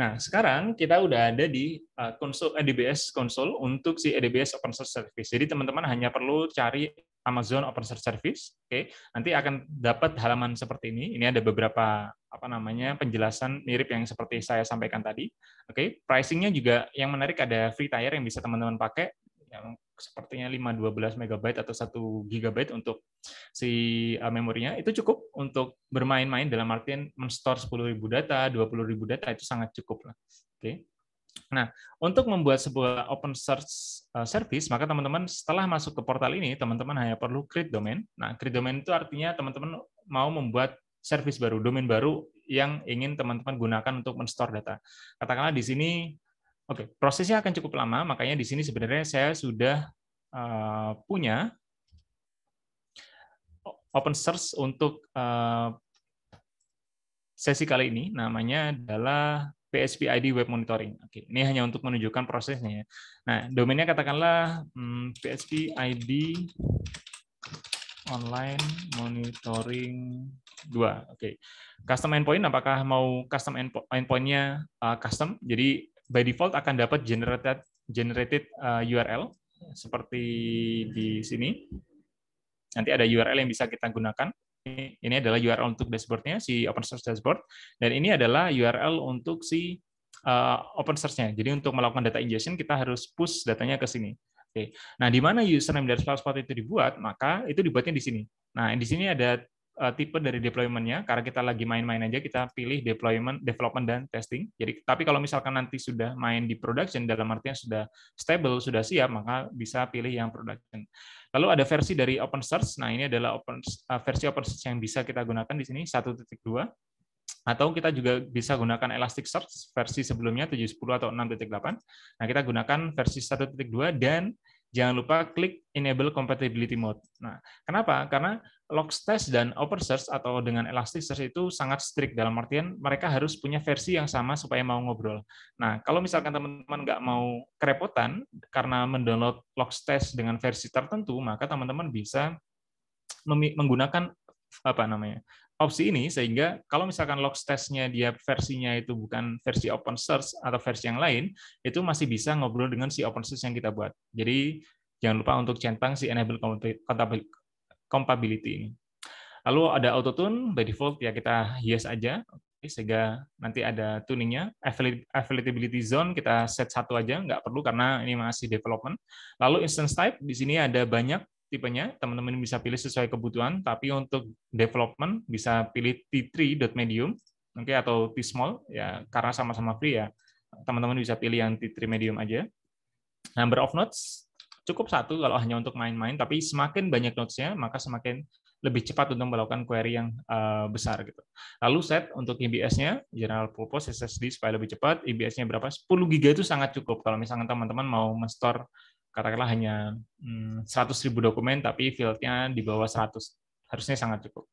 Nah, sekarang kita udah ada di uh, konsol ADBS eh, konsol untuk si ADBS e open source service. Jadi teman-teman hanya perlu cari Amazon open source service, oke. Okay. Nanti akan dapat halaman seperti ini. Ini ada beberapa apa namanya penjelasan mirip yang seperti saya sampaikan tadi. Oke, okay. pricing-nya juga yang menarik ada free tier yang bisa teman-teman pakai yang sepertinya 512 MB atau 1 GB untuk si uh, memorinya itu cukup untuk bermain-main dalam artian menstore 10.000 data, 20.000 data itu sangat cukup lah. Oke. Okay. Nah, untuk membuat sebuah open source uh, service, maka teman-teman setelah masuk ke portal ini, teman-teman hanya perlu create domain. Nah, create domain itu artinya teman-teman mau membuat service baru, domain baru yang ingin teman-teman gunakan untuk menstore data. Katakanlah di sini Oke, okay, prosesnya akan cukup lama, makanya di sini sebenarnya saya sudah uh, punya open source untuk uh, sesi kali ini, namanya adalah PSP ID Web Monitoring. Oke, okay, ini hanya untuk menunjukkan prosesnya. Ya. Nah, domainnya katakanlah hmm, PSP ID online monitoring dua. Oke. Okay. Custom endpoint apakah mau custom endpoint-nya uh, custom? Jadi by default akan dapat generated generated URL uh, seperti di sini. Nanti ada URL yang bisa kita gunakan. Ini adalah URL untuk dashboardnya si open source dashboard dan ini adalah URL untuk si uh, open source-nya. Jadi untuk melakukan data ingestion kita harus push datanya ke sini. Oke. Nah, di mana username dari Spot itu dibuat, maka itu dibuatnya di sini. Nah, di sini ada uh, tipe dari deploymentnya karena kita lagi main-main aja kita pilih deployment development dan testing jadi tapi kalau misalkan nanti sudah main di production dalam artian sudah stable sudah siap maka bisa pilih yang production lalu ada versi dari open source nah ini adalah open uh, versi open source yang bisa kita gunakan di sini 1.2 atau kita juga bisa gunakan Elasticsearch versi sebelumnya 7.10 atau 6.8. Nah, kita gunakan versi 1.2 dan jangan lupa klik enable compatibility mode. Nah, kenapa? Karena Logstash dan OpenSearch atau dengan Elasticsearch itu sangat strict dalam artian mereka harus punya versi yang sama supaya mau ngobrol. Nah, kalau misalkan teman-teman nggak mau kerepotan karena mendownload Logstash dengan versi tertentu, maka teman-teman bisa menggunakan apa namanya opsi ini sehingga kalau misalkan log testnya dia versinya itu bukan versi open source atau versi yang lain itu masih bisa ngobrol dengan si open source yang kita buat jadi jangan lupa untuk centang si enable compatibility ini lalu ada auto tune by default ya kita yes aja sehingga nanti ada tuningnya availability zone kita set satu aja nggak perlu karena ini masih development lalu instance type di sini ada banyak tipenya, teman-teman bisa pilih sesuai kebutuhan, tapi untuk development bisa pilih T3.medium, oke okay, atau T-small ya karena sama-sama free ya. Teman-teman bisa pilih yang T3 medium aja. Number of notes cukup satu kalau hanya untuk main-main, tapi semakin banyak notesnya maka semakin lebih cepat untuk melakukan query yang uh, besar gitu. Lalu set untuk EBS-nya general purpose SSD supaya lebih cepat, EBS-nya berapa? 10 giga itu sangat cukup kalau misalnya teman-teman mau men katakanlah hanya 100 hmm, ribu dokumen tapi fieldnya di bawah 100 harusnya sangat cukup.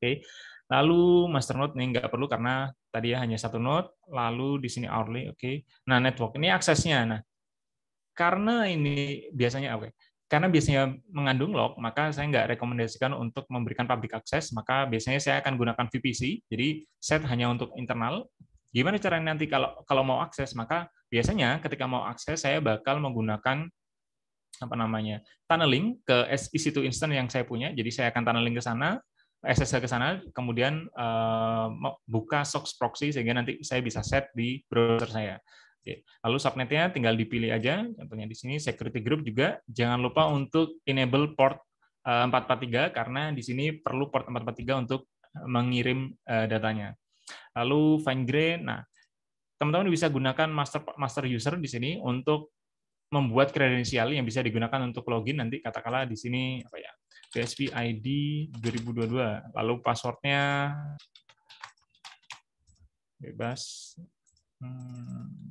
Oke, lalu master node ini nggak perlu karena tadi ya hanya satu node. Lalu di sini hourly, oke. Nah network ini aksesnya. Nah karena ini biasanya oke, karena biasanya mengandung log, maka saya nggak rekomendasikan untuk memberikan public access. Maka biasanya saya akan gunakan VPC. Jadi set hanya untuk internal. Gimana caranya nanti kalau kalau mau akses maka Biasanya ketika mau akses saya bakal menggunakan apa namanya tunneling ke EC2 Instant yang saya punya. Jadi saya akan tunneling ke sana, SSL ke sana, kemudian uh, buka socks proxy sehingga nanti saya bisa set di browser saya. Oke. Lalu subnetnya tinggal dipilih aja, contohnya di sini security group juga. Jangan lupa untuk enable port 443 eh, karena di sini perlu port 443 untuk eh, mengirim datanya. Lalu fine grain, nah teman-teman bisa gunakan master master user di sini untuk membuat kredensial yang bisa digunakan untuk login nanti katakanlah di sini apa ya PSP ID 2022 lalu passwordnya bebas hmm.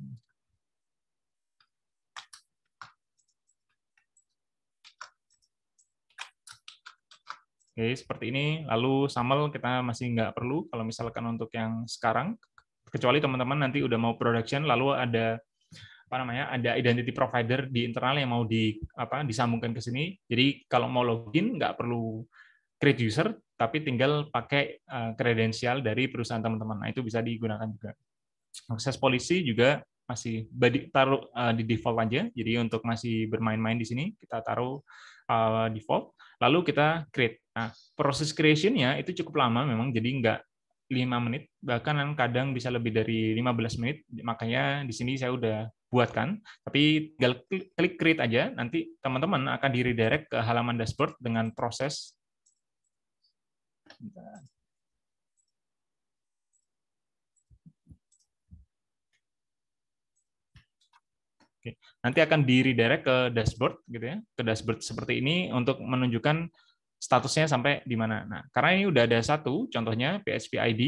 Oke, seperti ini. Lalu SAML kita masih nggak perlu kalau misalkan untuk yang sekarang kecuali teman-teman nanti udah mau production lalu ada apa namanya ada identity provider di internal yang mau di apa disambungkan ke sini jadi kalau mau login nggak perlu create user tapi tinggal pakai kredensial eh, dari perusahaan teman-teman nah itu bisa digunakan juga akses polisi juga masih taruh eh, di default aja jadi untuk masih bermain-main di sini kita taruh eh, default lalu kita create nah proses creationnya itu cukup lama memang jadi nggak 5 menit, bahkan kadang bisa lebih dari 15 menit. Makanya di sini saya udah buatkan, tapi tinggal klik create aja, nanti teman-teman akan di redirect ke halaman dashboard dengan proses nanti akan di redirect ke dashboard gitu ya, ke dashboard seperti ini untuk menunjukkan statusnya sampai di mana. Nah, karena ini udah ada satu contohnya PHP ID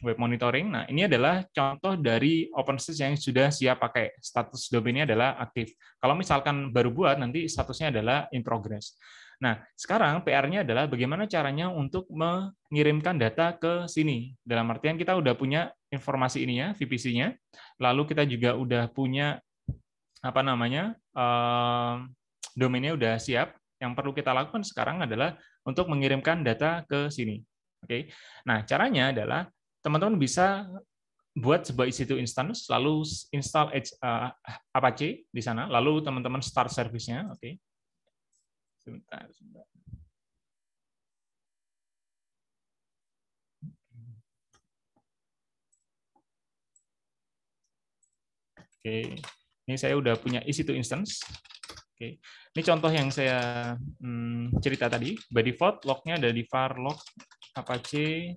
web monitoring. Nah, ini adalah contoh dari open source yang sudah siap pakai. Status domainnya adalah aktif. Kalau misalkan baru buat nanti statusnya adalah in progress. Nah, sekarang PR-nya adalah bagaimana caranya untuk mengirimkan data ke sini. Dalam artian kita udah punya informasi ininya, VPC-nya. Lalu kita juga udah punya apa namanya? Uh, domainnya udah siap yang perlu kita lakukan sekarang adalah untuk mengirimkan data ke sini. Oke. Nah, caranya adalah teman-teman bisa buat sebuah EC2 instance, lalu install eh, Apache di sana, lalu teman-teman start service-nya, oke. Sebentar, sebentar. Oke, ini saya udah punya EC2 instance. Oke, ini contoh yang saya hmm, cerita tadi. By default, lognya ada di var log apache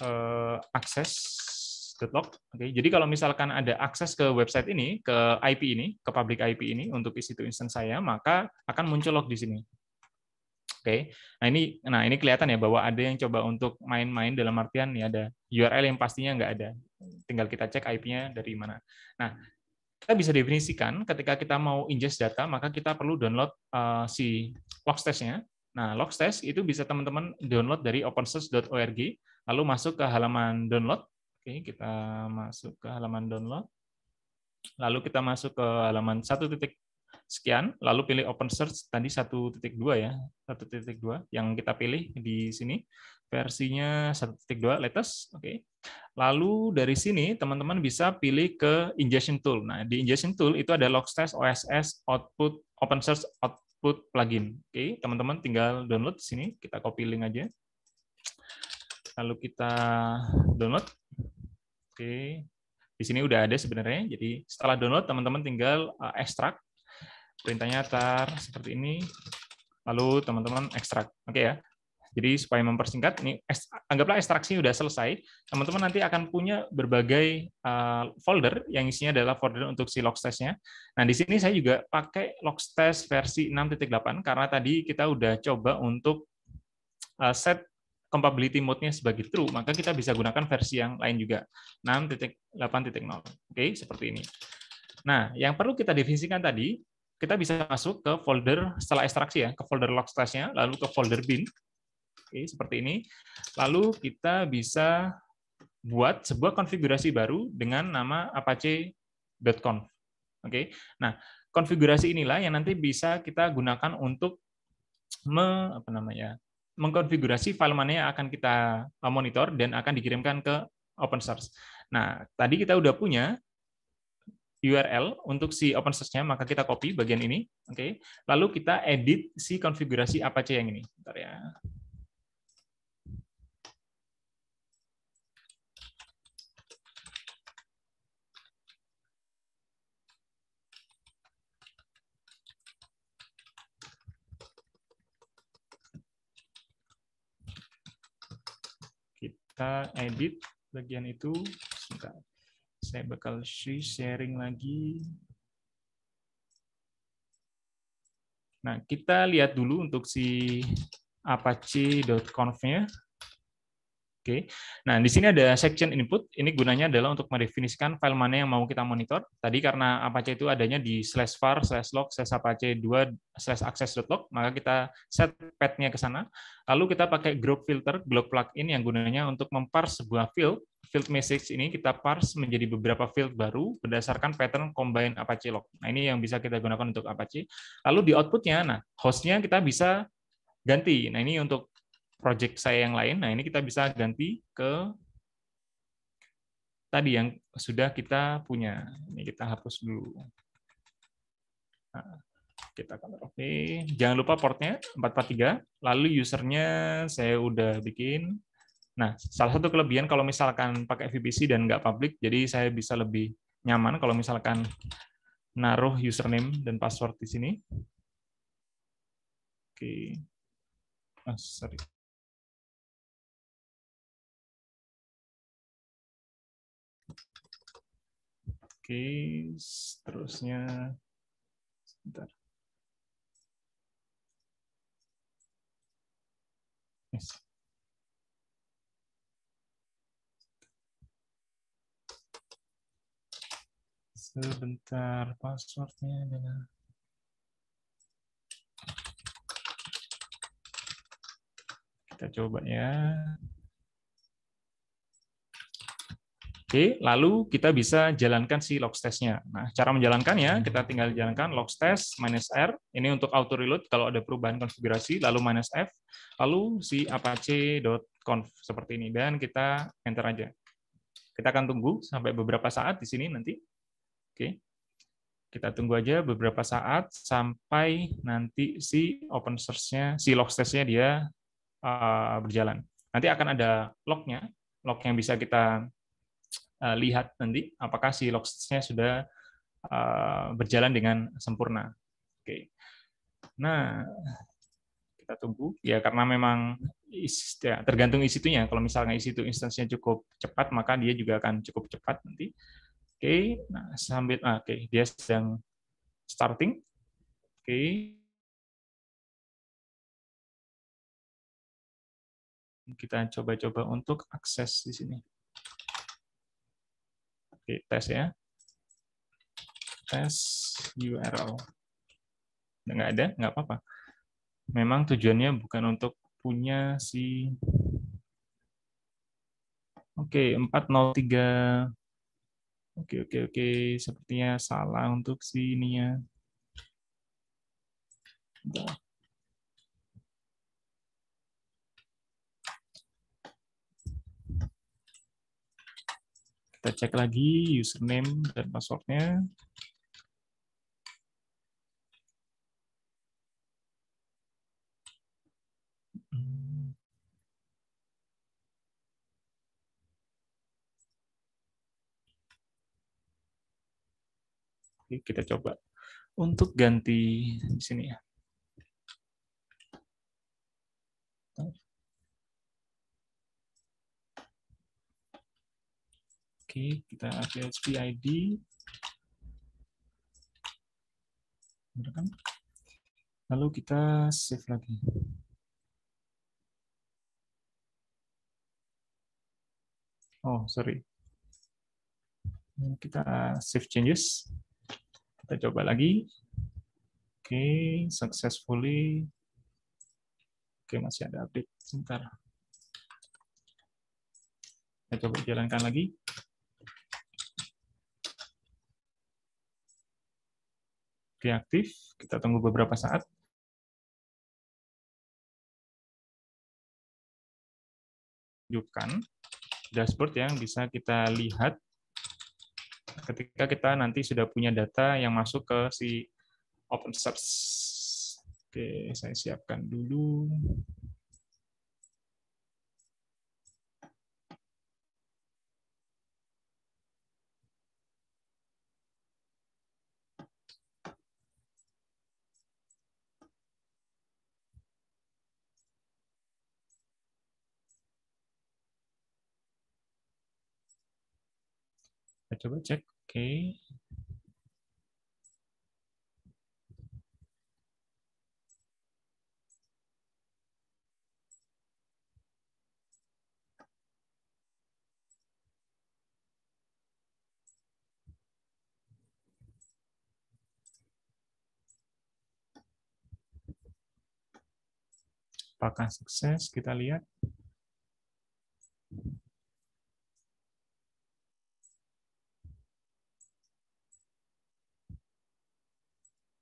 uh, access.log. Oke, jadi kalau misalkan ada akses ke website ini, ke IP ini, ke public IP ini untuk isi to instance saya, maka akan muncul lock di sini. Oke. Nah, ini nah ini kelihatan ya bahwa ada yang coba untuk main-main dalam artian ya ada URL yang pastinya nggak ada. Tinggal kita cek IP-nya dari mana. Nah, kita bisa definisikan ketika kita mau ingest data, maka kita perlu download uh, si logstash-nya. Nah, logstash itu bisa teman-teman download dari opensource.org, lalu masuk ke halaman download. Oke, kita masuk ke halaman download. Lalu kita masuk ke halaman satu titik sekian, lalu pilih open source tadi 1.2 ya, 1.2 yang kita pilih di sini versinya 1.2 latest. Oke. Okay. Lalu dari sini teman-teman bisa pilih ke ingestion tool. Nah, di ingestion tool itu ada Logstash OSS output open source output plugin. Oke, okay. teman-teman tinggal download di sini, kita copy link aja. Lalu kita download. Oke. Okay. Di sini udah ada sebenarnya. Jadi setelah download teman-teman tinggal uh, ekstrak. Perintahnya tar seperti ini. Lalu teman-teman ekstrak. Oke okay ya. Jadi supaya mempersingkat, ini anggaplah ekstraksi sudah selesai, teman-teman nanti akan punya berbagai eh, folder yang isinya adalah folder untuk si log testnya. Nah, di sini saya juga pakai logstash versi 6.8 karena tadi kita udah coba untuk eh, set compatibility mode-nya sebagai true, maka kita bisa gunakan versi yang lain juga, 6.8.0. Oke, seperti ini. Nah, yang perlu kita definisikan tadi, kita bisa masuk ke folder setelah ekstraksi ya, ke folder log nya lalu ke folder bin. Oke, seperti ini. Lalu kita bisa buat sebuah konfigurasi baru dengan nama apache.conf. Oke. Nah, konfigurasi inilah yang nanti bisa kita gunakan untuk me, apa namanya? mengkonfigurasi file mana yang akan kita monitor dan akan dikirimkan ke open source. Nah, tadi kita udah punya URL untuk si open source-nya, maka kita copy bagian ini, oke. Okay. Lalu kita edit si konfigurasi Apache yang ini. Bentar ya. kita edit bagian itu. Sebentar. Saya bakal sharing lagi. Nah, kita lihat dulu untuk si apache.conf-nya. Oke. Nah, di sini ada section input. Ini gunanya adalah untuk mendefinisikan file mana yang mau kita monitor. Tadi karena Apache itu adanya di slash var, slash log, slash apache 2, slash access.log, maka kita set path-nya ke sana. Lalu kita pakai group filter, block plugin yang gunanya untuk memparse sebuah field. Field message ini kita parse menjadi beberapa field baru berdasarkan pattern combine Apache log. Nah, ini yang bisa kita gunakan untuk Apache. Lalu di outputnya, nah, host-nya kita bisa ganti. Nah, ini untuk project saya yang lain. Nah, ini kita bisa ganti ke tadi yang sudah kita punya. Ini kita hapus dulu. Nah, kita akan oke. Jangan lupa portnya 443. Lalu usernya saya udah bikin. Nah, salah satu kelebihan kalau misalkan pakai VPC dan nggak publik, jadi saya bisa lebih nyaman kalau misalkan naruh username dan password di sini. Oke. Okay. Oh, sorry. seterusnya sebentar. Yes. Sebentar passwordnya dengan kita coba ya. Oke, lalu kita bisa jalankan si log testnya. Nah, cara menjalankannya kita tinggal jalankan log test minus R. Ini untuk auto reload kalau ada perubahan konfigurasi, lalu minus F, lalu si apache.conf seperti ini dan kita enter aja. Kita akan tunggu sampai beberapa saat di sini nanti. Oke. Kita tunggu aja beberapa saat sampai nanti si open source-nya, si log test-nya dia uh, berjalan. Nanti akan ada lognya, log yang bisa kita Eh, lihat nanti apakah si logstatsnya sudah eh, berjalan dengan sempurna. Oke. Nah, kita tunggu ya karena memang ya, tergantung isitunya. Kalau misalnya isitu instansinya cukup cepat, maka dia juga akan cukup cepat nanti. Oke, nah sambil ah, oke, okay. dia sedang starting. Oke. Okay. Kita coba-coba untuk akses di sini. Oke, tes ya. Tes URL. Nggak ada, nggak apa-apa. Memang tujuannya bukan untuk punya si... Oke, 403. Oke, oke, oke. Sepertinya salah untuk si ininya. Kita cek lagi username dan passwordnya. Hmm. Oke, kita coba untuk ganti di sini ya. Oke, kita PHP ID. Lalu kita save lagi. Oh, sorry. Kita save changes. Kita coba lagi. Oke, successfully. Oke, masih ada update. Sebentar. Kita coba jalankan lagi. dia Kita tunggu beberapa saat. Tunjukkan dashboard yang bisa kita lihat ketika kita nanti sudah punya data yang masuk ke si open Oke, saya siapkan dulu. coba cek. Oke. Okay. Apakah sukses? Kita lihat.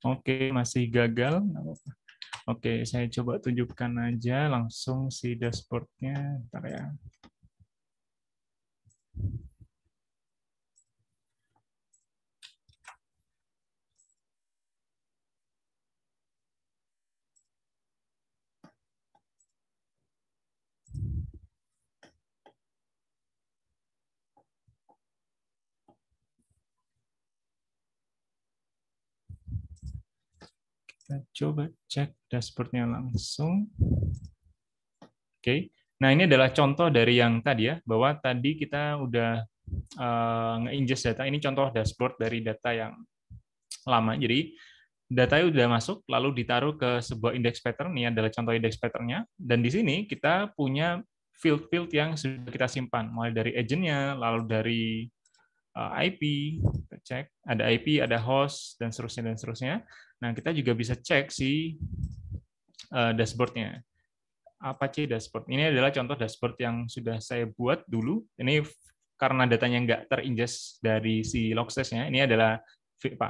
Oke, masih gagal. Oke, saya coba tunjukkan aja langsung si dashboardnya. Ntar ya. Kita coba cek dashboardnya langsung. Oke, nah ini adalah contoh dari yang tadi ya, bahwa tadi kita udah uh, nge-ingest data. Ini contoh dashboard dari data yang lama. Jadi datanya udah masuk, lalu ditaruh ke sebuah index pattern. Ini adalah contoh index patternnya. Dan di sini kita punya field-field yang sudah kita simpan, mulai dari agentnya, lalu dari eh, IP, kita cek ada IP, ada host, dan seterusnya dan seterusnya. Nah, kita juga bisa cek si eh, dashboardnya. Apa sih dashboard? Ini adalah contoh dashboard yang sudah saya buat dulu. Ini karena datanya nggak terinjek dari si log nya Ini adalah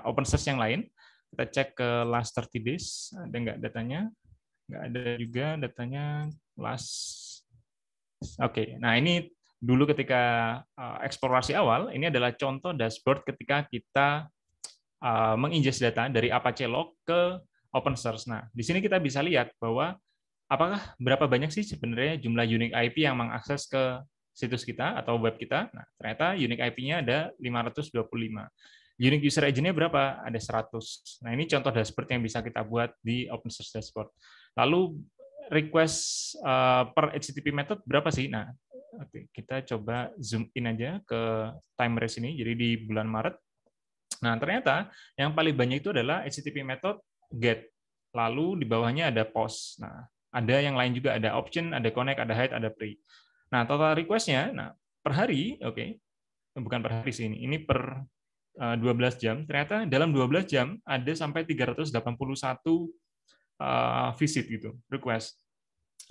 open source yang lain. Kita cek ke last 30 days, ada nggak datanya? Nggak ada juga datanya last. Oke, okay. nah ini dulu ketika eh, eksplorasi awal, ini adalah contoh dashboard ketika kita Eh, menginjek data dari Apache Log ke open source. Nah, di sini kita bisa lihat bahwa apakah berapa banyak sih sebenarnya jumlah unique IP yang mengakses ke situs kita atau web kita. Nah, ternyata unique IP-nya ada 525. Unique user agent-nya berapa? Ada 100. Nah, ini contoh dashboard yang bisa kita buat di open source dashboard. Lalu request eh, per HTTP method berapa sih? Nah, oke, kita coba zoom in aja ke time race ini. Jadi di bulan Maret Nah, ternyata yang paling banyak itu adalah HTTP method get, lalu di bawahnya ada post. Nah, ada yang lain juga, ada option, ada connect, ada hide, ada pre. Nah, total request-nya nah, per hari, oke, okay, bukan per hari sih ini, ini per 12 eh, jam, ternyata dalam 12 jam ada sampai 381 eh, visit gitu, request.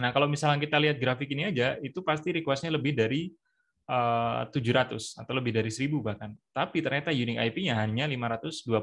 Nah, kalau misalnya kita lihat grafik ini aja, itu pasti request-nya lebih dari Eh, tujuh 700 atau lebih dari 1000 bahkan. Tapi ternyata unique IP-nya hanya 525.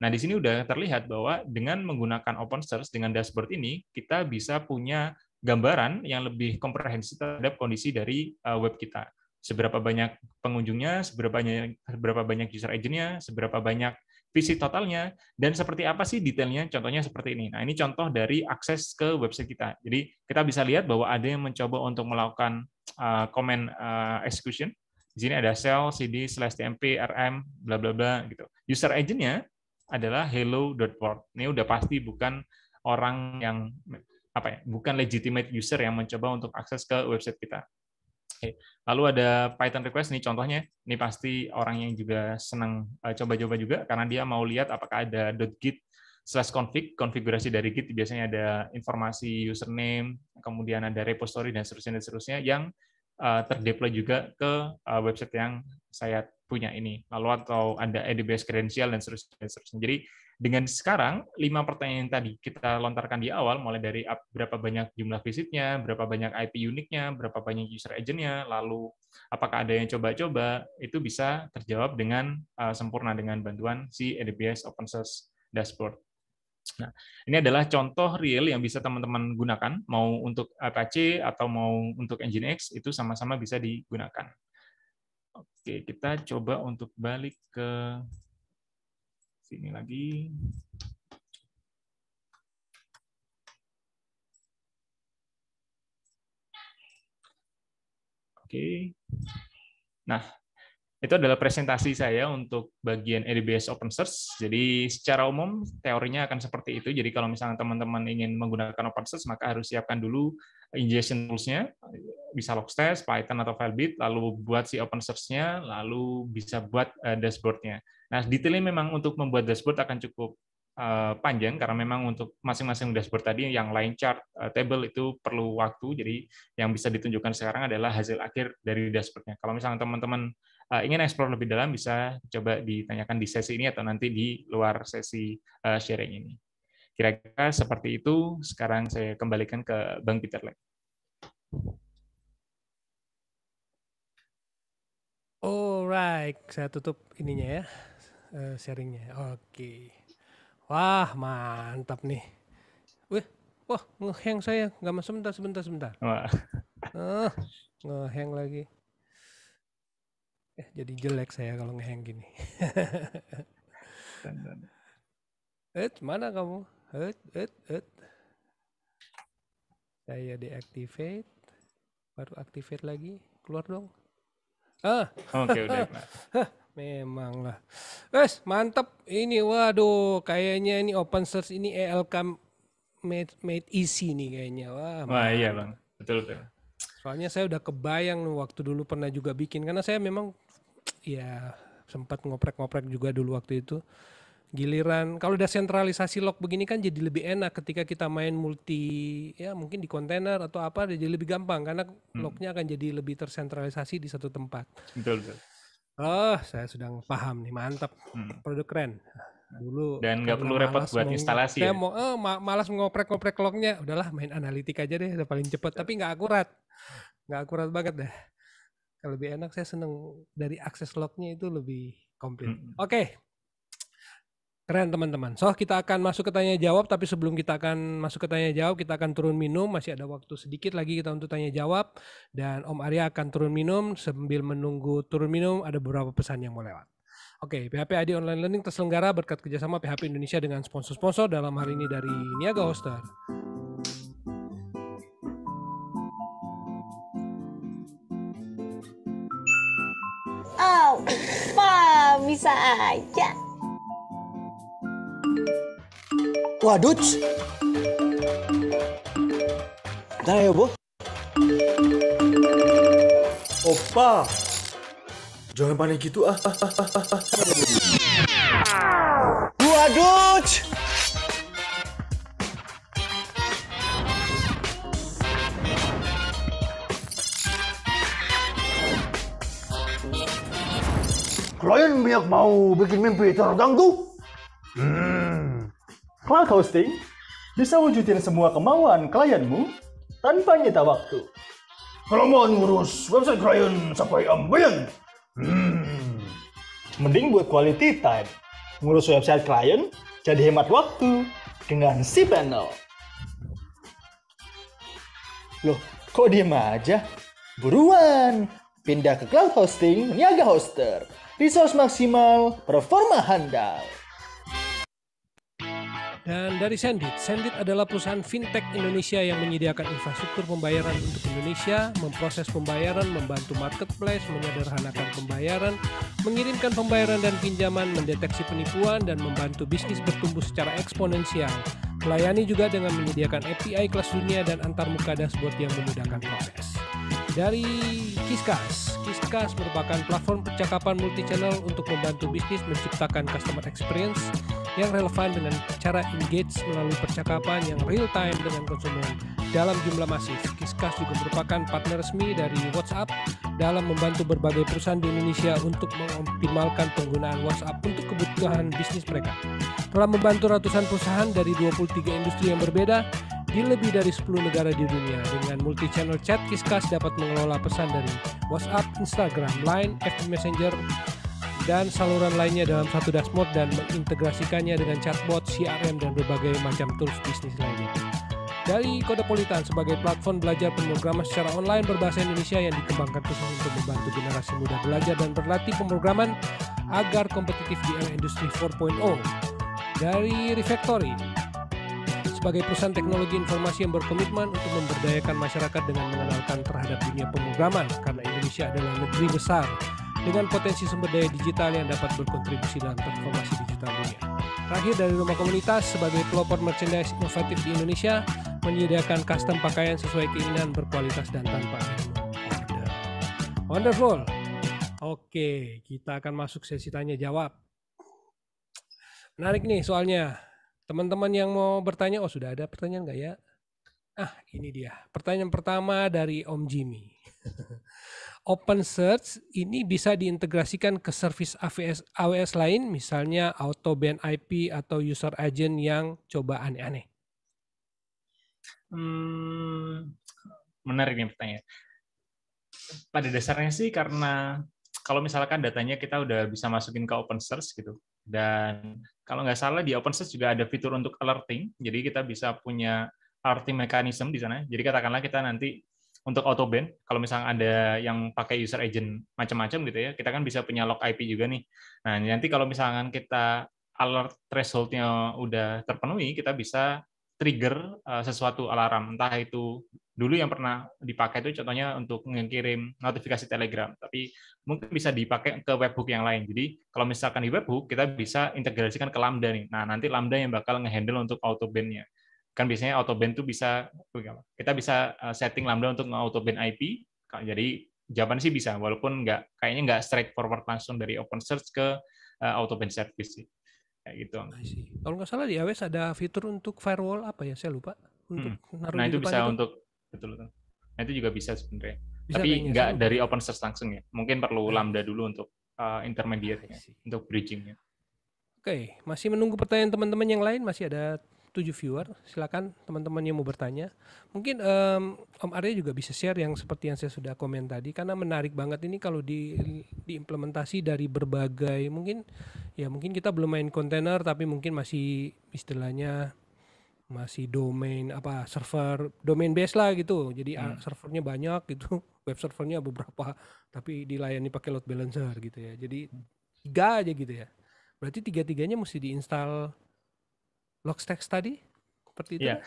Nah, di sini udah terlihat bahwa dengan menggunakan open source dengan dashboard ini kita bisa punya gambaran yang lebih komprehensif terhadap kondisi dari eh, web kita. Seberapa banyak pengunjungnya, seberapa banyak, seberapa banyak user agentnya, seberapa banyak visi totalnya dan seperti apa sih detailnya contohnya seperti ini nah ini contoh dari akses ke website kita jadi kita bisa lihat bahwa ada yang mencoba untuk melakukan uh, comment uh, execution di sini ada sel cd slash tmp rm bla bla bla gitu user agentnya adalah hello.port ini udah pasti bukan orang yang apa ya bukan legitimate user yang mencoba untuk akses ke website kita Oke. Lalu ada Python request nih contohnya. Ini pasti orang yang juga senang eh, coba-coba juga karena dia mau lihat apakah ada .git slash config, konfigurasi dari Git biasanya ada informasi username, kemudian ada repository dan seterusnya dan seterusnya yang uh, terdeploy juga ke eh, website yang saya punya ini. Lalu atau ada AWS kredensial dan seterusnya dan seterusnya. Jadi dengan sekarang, lima pertanyaan tadi kita lontarkan di awal, mulai dari berapa banyak jumlah visitnya, berapa banyak IP uniknya, berapa banyak user agentnya, lalu apakah ada yang coba-coba, itu bisa terjawab dengan uh, sempurna dengan bantuan si AWS Open Source Dashboard. Nah, ini adalah contoh real yang bisa teman-teman gunakan, mau untuk Apache atau mau untuk Nginx, itu sama-sama bisa digunakan. Oke, kita coba untuk balik ke sini lagi. Oke. Nah, itu adalah presentasi saya untuk bagian ADBS Open Source. Jadi secara umum teorinya akan seperti itu. Jadi kalau misalnya teman-teman ingin menggunakan Open Source, maka harus siapkan dulu ingestion tools-nya, bisa Logstash, Python, atau Filebit, lalu buat si Open Source-nya, lalu bisa buat eh, dashboard-nya. Nah, detailnya memang untuk membuat dashboard akan cukup eh, panjang karena memang untuk masing-masing dashboard tadi yang lain chart, eh, table itu perlu waktu. Jadi yang bisa ditunjukkan sekarang adalah hasil akhir dari dashboardnya. Kalau misalnya teman-teman eh, ingin explore lebih dalam, bisa coba ditanyakan di sesi ini atau nanti di luar sesi sharing ini. Kira-kira seperti itu. Sekarang saya kembalikan ke Bang Peter lagi. Alright, saya tutup ininya ya uh, sharingnya. Oke. Wah, mantap nih. Wih, wah, ngeheng saya. Nggak mas sebentar, sebentar, sebentar. Wah. Uh, eh, ngehang lagi. Eh, jadi jelek saya kalau ngeheng gini. eh, mana kamu? Eh, eh, eh. Saya deactivate. Baru activate lagi. Keluar dong. Ah. Oke, okay, udah. *laughs* Memang lah. Wes, mantap. Ini waduh, kayaknya ini open source ini ELK made, made easy nih kayaknya. Wah, Wah iya bang, betul betul. Soalnya saya udah kebayang waktu dulu pernah juga bikin karena saya memang ya sempat ngoprek-ngoprek juga dulu waktu itu. Giliran kalau udah sentralisasi lock begini kan jadi lebih enak ketika kita main multi ya mungkin di kontainer atau apa jadi lebih gampang karena hmm. locknya akan jadi lebih tersentralisasi di satu tempat. Betul betul. Oh, saya sudah paham nih, mantap. Hmm. Produk keren. Dulu dan nggak perlu repot buat instalasi. Saya ya? mau eh, malas ngoprek-ngoprek lognya, udahlah main analitik aja deh, udah paling cepet. Tapi nggak akurat, nggak akurat banget deh. Kalau lebih enak saya seneng dari akses lognya itu lebih komplit. Hmm. Oke, okay. Keren teman-teman. So kita akan masuk ke tanya jawab, tapi sebelum kita akan masuk ke tanya jawab, kita akan turun minum. Masih ada waktu sedikit lagi kita untuk tanya jawab. Dan Om Arya akan turun minum sambil menunggu turun minum. Ada beberapa pesan yang mau lewat. Oke, PHP ID Online Learning terselenggara berkat kerjasama PHP Indonesia dengan sponsor-sponsor dalam hari ini dari Niaga Hoster, Oh, wow, *laughs* bisa aja. Waduh. Bentar ya, Bu. Opa. Jangan panik gitu ah. ah, ah, ah, ah, ah. Klien banyak mau bikin mimpi terganggu. Hmm. Cloud Hosting bisa wujudin semua kemauan klienmu tanpa nyita waktu. Kalau mau ngurus website klien sampai ambilan. hmm. mending buat quality time. Ngurus website klien jadi hemat waktu dengan si panel. Loh, kok diem aja? Buruan! Pindah ke cloud hosting, niaga hoster. Resource maksimal, performa handal. Dan dari Sendit, Sendit adalah perusahaan fintech Indonesia yang menyediakan infrastruktur pembayaran untuk Indonesia, memproses pembayaran, membantu marketplace, menyederhanakan pembayaran, mengirimkan pembayaran dan pinjaman, mendeteksi penipuan, dan membantu bisnis bertumbuh secara eksponensial. Melayani juga dengan menyediakan API kelas dunia dan antarmuka dashboard yang memudahkan proses. Dari Kiskas, Kiskas merupakan platform percakapan multi-channel untuk membantu bisnis menciptakan customer experience yang relevan dengan cara engage melalui percakapan yang real time dengan konsumen dalam jumlah masif. Kiskas juga merupakan partner resmi dari WhatsApp dalam membantu berbagai perusahaan di Indonesia untuk mengoptimalkan penggunaan WhatsApp untuk kebutuhan bisnis mereka. Telah membantu ratusan perusahaan dari 23 industri yang berbeda di lebih dari 10 negara di dunia. Dengan multi-channel chat, Kiskas dapat mengelola pesan dari WhatsApp, Instagram, Line, FB Messenger, dan saluran lainnya dalam satu dashboard dan mengintegrasikannya dengan chatbot, CRM, dan berbagai macam tools bisnis lainnya. Dari Kode Politan sebagai platform belajar pemrograman secara online berbahasa Indonesia yang dikembangkan khusus untuk membantu generasi muda belajar dan berlatih pemrograman agar kompetitif di era industri 4.0. Dari Refactory, sebagai perusahaan teknologi informasi yang berkomitmen untuk memberdayakan masyarakat dengan mengenalkan terhadap dunia pemrograman karena Indonesia adalah negeri besar dengan potensi sumber daya digital yang dapat berkontribusi dalam transformasi digital dunia. Terakhir dari rumah komunitas, sebagai pelopor merchandise inovatif di Indonesia, menyediakan custom pakaian sesuai keinginan berkualitas dan tanpa order. Wonderful! Oke, kita akan masuk sesi tanya jawab. Menarik nih soalnya. Teman-teman yang mau bertanya, oh sudah ada pertanyaan nggak ya? Ah, ini dia. Pertanyaan pertama dari Om Jimmy open search ini bisa diintegrasikan ke service AWS, AWS lain, misalnya auto band IP atau user agent yang coba aneh-aneh? Hmm, menarik nih pertanyaan. Pada dasarnya sih karena kalau misalkan datanya kita udah bisa masukin ke open source gitu, dan kalau nggak salah di open source juga ada fitur untuk alerting, jadi kita bisa punya alerting mekanisme di sana. Jadi katakanlah kita nanti untuk auto ban, kalau misalnya ada yang pakai user agent macam-macam gitu ya kita kan bisa punya lock IP juga nih nah nanti kalau misalnya kita alert thresholdnya udah terpenuhi kita bisa trigger eh, sesuatu alarm entah itu dulu yang pernah dipakai itu contohnya untuk mengirim notifikasi telegram tapi mungkin bisa dipakai ke webhook yang lain jadi kalau misalkan di webhook kita bisa integrasikan ke lambda nih nah nanti lambda yang bakal ngehandle untuk auto ban-nya kan biasanya auto band tuh bisa kita bisa eh, setting lambda untuk auto band IP jadi jawaban sih bisa walaupun nggak kayaknya nggak straight forward langsung dari open search ke eh, auto band service sih kayak gitu kalau nggak salah di AWS ada fitur untuk firewall apa ya saya lupa untuk hmm. nah itu bisa itu. untuk betul betul nah itu juga bisa sebenarnya bisa tapi nggak dari open source langsung ya mungkin perlu hmm. lambda dulu untuk uh, eh, intermediate ya, untuk bridgingnya oke okay. masih menunggu pertanyaan teman-teman yang lain masih ada tujuh viewer. Silakan teman-teman yang mau bertanya. Mungkin um, Om Arya juga bisa share yang seperti yang saya sudah komen tadi karena menarik banget ini kalau di diimplementasi dari berbagai mungkin ya mungkin kita belum main kontainer tapi mungkin masih istilahnya masih domain apa server domain base lah gitu jadi ah, hmm. servernya banyak gitu *laughs* web servernya beberapa tapi dilayani pakai load balancer gitu ya jadi tiga aja gitu ya berarti tiga tiganya mesti diinstal Logstash tadi? Seperti itu? Ya.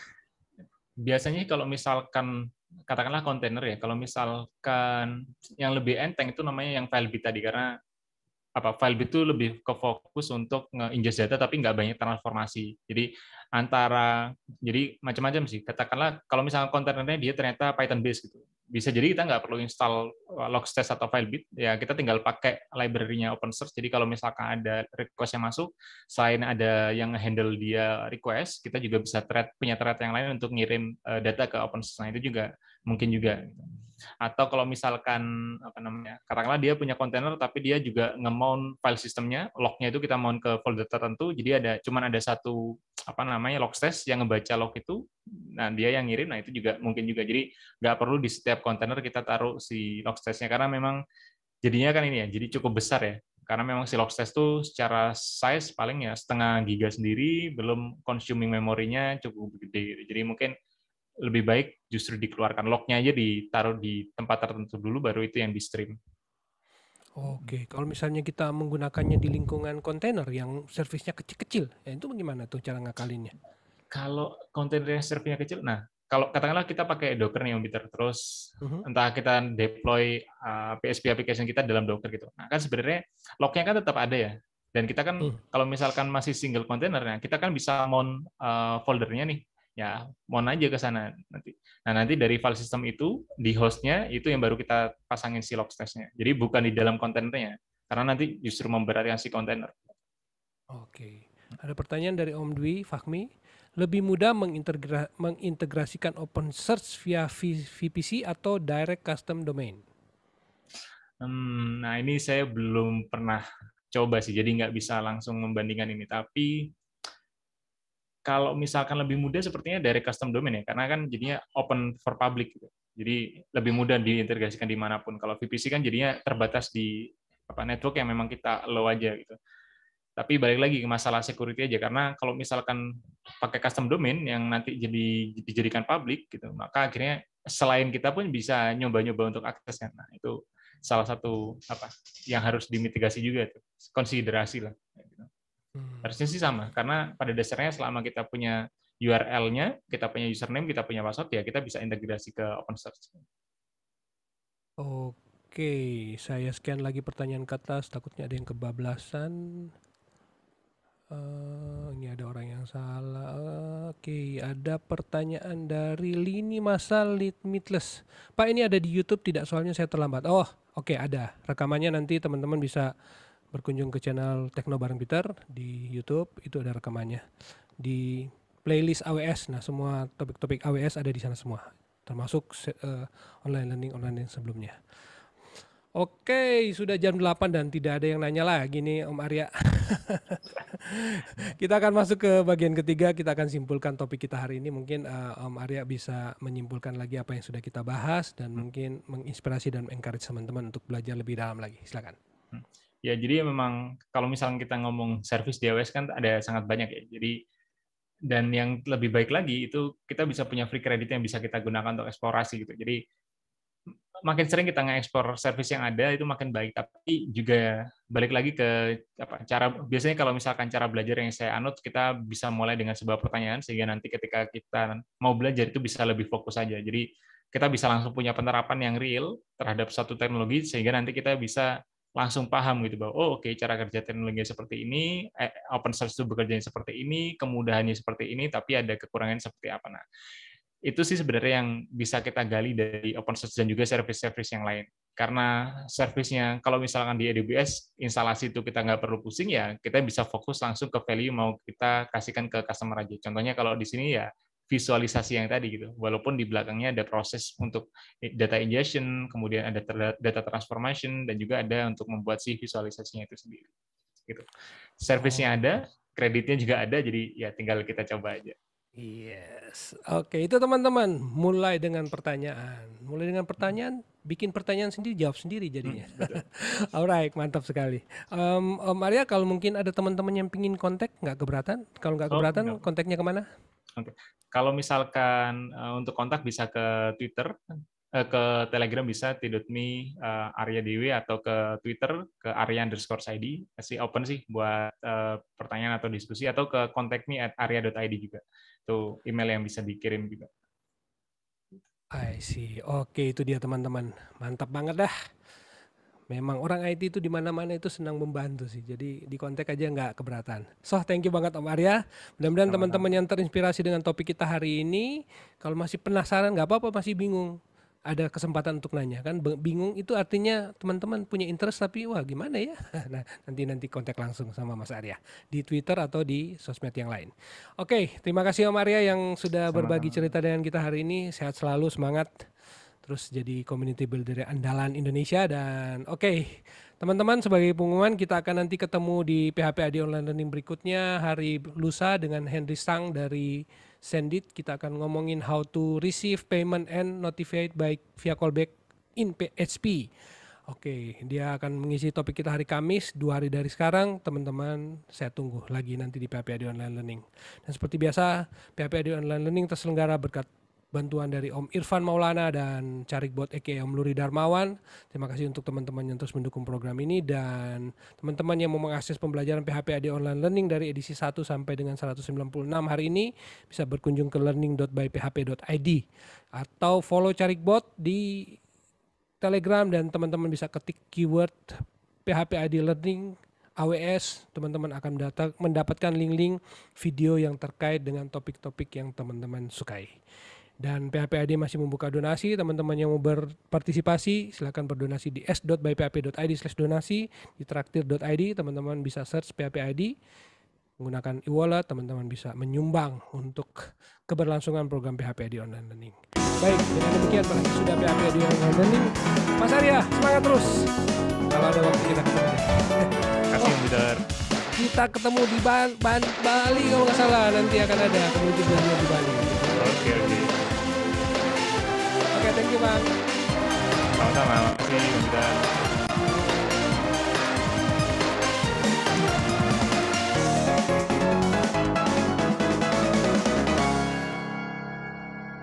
Biasanya kalau misalkan katakanlah kontainer ya, kalau misalkan yang lebih enteng itu namanya yang FileBit tadi karena apa FileBit itu lebih ke fokus untuk nge-ingest data tapi nggak banyak transformasi. Jadi antara jadi macam-macam sih. Katakanlah kalau misalnya kontainernya dia ternyata Python based gitu bisa jadi kita nggak perlu install eh, Logstash atau Filebit, ya kita tinggal pakai library-nya open source. Jadi kalau misalkan ada request yang masuk, selain ada yang handle dia request, kita juga bisa thread punya thread yang lain untuk ngirim eh, data ke open source. Nah itu juga mungkin juga gitu. atau kalau misalkan apa namanya katakanlah dia punya kontainer tapi dia juga nge-mount file sistemnya lognya itu kita mount ke folder tertentu jadi ada cuman ada satu apa namanya log test yang ngebaca log itu nah dia yang ngirim nah itu juga mungkin juga jadi nggak perlu di setiap kontainer kita taruh si log testnya karena memang jadinya kan ini ya jadi cukup besar ya karena memang si test itu secara size paling ya setengah giga sendiri, belum consuming memorinya cukup gede. Gitu. Jadi mungkin lebih baik justru dikeluarkan lognya aja ditaruh di tempat tertentu dulu baru itu yang di stream. Oke, kalau misalnya kita menggunakannya di lingkungan kontainer yang servisnya kecil-kecil, ya itu bagaimana tuh cara ngakalinnya? Kalau kontainer yang servisnya kecil, nah kalau katakanlah kita pakai Docker nih Peter, terus uh-huh. entah kita deploy uh, ah, PSP application kita dalam Docker gitu, nah kan sebenarnya lognya kan tetap ada ya, dan kita kan uh. kalau misalkan masih single kontainernya, kita kan bisa mount uh, foldernya nih ya mau aja ke sana nanti. Nah nanti dari file system itu di hostnya itu yang baru kita pasangin si log testnya. Jadi bukan di dalam kontennya, karena nanti justru memberatkan si kontainer. Oke, ada pertanyaan dari Om Dwi Fahmi. Lebih mudah mengintegra mengintegrasikan open Search via v VPC atau direct custom domain? Hmm, nah ini saya belum pernah coba sih, jadi nggak bisa langsung membandingkan ini. Tapi kalau misalkan lebih mudah sepertinya dari custom domain ya, karena kan jadinya open for public. Gitu. Jadi lebih mudah diintegrasikan di dimanapun. Kalau VPC kan jadinya terbatas di apa network yang memang kita low aja gitu. Tapi balik lagi ke masalah security aja, karena kalau misalkan pakai custom domain yang nanti jadi dijadikan public gitu, maka akhirnya selain kita pun bisa nyoba-nyoba untuk akses kan. Nah, itu salah satu apa yang harus dimitigasi juga itu, Konsiderasi lah. Gitu. Hmm. Harusnya sih sama, karena pada dasarnya selama kita punya URL-nya, kita punya username, kita punya password, ya kita bisa integrasi ke open source. Oke, saya scan lagi pertanyaan ke atas, takutnya ada yang kebablasan. Uh, ini ada orang yang salah. Oke, okay. ada pertanyaan dari Lini Masa Litmitless. Pak, ini ada di YouTube tidak? Soalnya saya terlambat. Oh, oke okay, ada. Rekamannya nanti teman-teman bisa berkunjung ke channel Tekno Bareng Peter di YouTube, itu ada rekamannya. Di playlist AWS, nah semua topik-topik AWS ada di sana semua, termasuk uh, online learning online yang sebelumnya. Oke, sudah jam 8 dan tidak ada yang nanya lagi nih Om Arya. *laughs* kita akan masuk ke bagian ketiga, kita akan simpulkan topik kita hari ini. Mungkin uh, Om Arya bisa menyimpulkan lagi apa yang sudah kita bahas dan hmm. mungkin menginspirasi dan mengencourage teman-teman untuk belajar lebih dalam lagi. Silakan. Hmm. Ya, jadi memang kalau misalnya kita ngomong service di AWS kan ada sangat banyak ya. Jadi dan yang lebih baik lagi itu kita bisa punya free credit yang bisa kita gunakan untuk eksplorasi gitu. Jadi makin sering kita nge-explore service yang ada itu makin baik tapi juga balik lagi ke apa cara biasanya kalau misalkan cara belajar yang saya anut kita bisa mulai dengan sebuah pertanyaan sehingga nanti ketika kita mau belajar itu bisa lebih fokus saja. Jadi kita bisa langsung punya penerapan yang real terhadap satu teknologi sehingga nanti kita bisa langsung paham gitu bahwa oh oke okay, cara kerja teknologi seperti ini eh, open source itu bekerja seperti ini kemudahannya seperti ini tapi ada kekurangan seperti apa nah itu sih sebenarnya yang bisa kita gali dari open source dan juga service-service yang lain karena servicenya kalau misalkan di AWS instalasi itu kita nggak perlu pusing ya kita bisa fokus langsung ke value mau kita kasihkan ke customer aja contohnya kalau di sini ya visualisasi yang tadi gitu. Walaupun di belakangnya ada proses untuk eh, data ingestion, kemudian ada data transformation dan juga ada untuk membuat si visualisasinya itu sendiri. Gitu. Servisnya oh, ada, kreditnya juga ada, jadi ya tinggal kita coba aja. Yes. Oke, itu teman-teman, mulai dengan pertanyaan. Mulai dengan pertanyaan, bikin pertanyaan sendiri, jawab sendiri jadinya. Hmm, *laughs* Alright, mantap sekali. Um, Om eh, Arya, kalau mungkin ada teman-teman yang pingin kontak, nggak keberatan? Kalau nggak oh, keberatan, oh, kontaknya kemana? Okay. Kalau misalkan eh, untuk kontak bisa ke Twitter, eh, ke Telegram bisa t.me uh, eh, Arya Dewi atau ke Twitter ke Arya underscore ID. Masih open sih buat pertanyaan atau diskusi atau ke contact me at arya.id juga. Itu email yang bisa dikirim juga. I see. Oke, itu dia teman-teman. Mantap banget dah memang orang IT itu di mana-mana itu senang membantu sih. Jadi di kontak aja nggak keberatan. So, thank you banget Om Arya. Mudah-mudahan teman-teman yang terinspirasi dengan topik kita hari ini, kalau masih penasaran nggak apa-apa, masih bingung, ada kesempatan untuk nanya kan bingung itu artinya teman-teman punya interest tapi wah gimana ya *laughs* nah nanti nanti kontak langsung sama Mas Arya di Twitter atau di sosmed yang lain oke terima kasih Om Arya yang sudah berbagi cerita dengan kita hari ini sehat selalu semangat terus jadi community builder andalan Indonesia dan oke okay, teman-teman sebagai pengumuman kita akan nanti ketemu di PHP PHPAD online learning berikutnya hari lusa dengan Henry Sang dari Sendit kita akan ngomongin how to receive payment and notified by via callback in PHP. Oke, dia akan mengisi topik kita hari Kamis, dua hari dari sekarang. Teman-teman, saya tunggu lagi nanti di PHP PHPAD Online Learning. Dan seperti biasa, PHP PHPAD Online Learning terselenggara berkat bantuan dari Om Irfan Maulana dan Carikbot Eke Om Luri Darmawan. Terima kasih untuk teman-teman yang terus mendukung program ini dan teman-teman yang mau mengakses pembelajaran PHP AD Online Learning dari edisi 1 sampai dengan 196 hari ini bisa berkunjung ke learning.byphp.id atau follow Carikbot di Telegram dan teman-teman bisa ketik keyword PHP ID Learning AWS, teman-teman akan mendapatkan link-link video yang terkait dengan topik-topik yang teman-teman sukai. Dan PHPID masih membuka donasi, teman-teman yang mau berpartisipasi silahkan berdonasi di s.bypap.id slash donasi, di traktir.id, teman-teman bisa search PHPID menggunakan e-wallet, teman-teman bisa menyumbang untuk keberlangsungan program PHPID Online Learning. Baik, dengan demikian berarti sudah PHPID Online Learning. Mas Arya, semangat terus! Kalau ada waktu kita ketemu. Terima *laughs* kasih, oh. Peter kita ketemu di ba ba Bali kalau nggak salah nanti akan ada kemudian di Bali. Oke okay, oke. Okay. 老大来了，欢迎你们。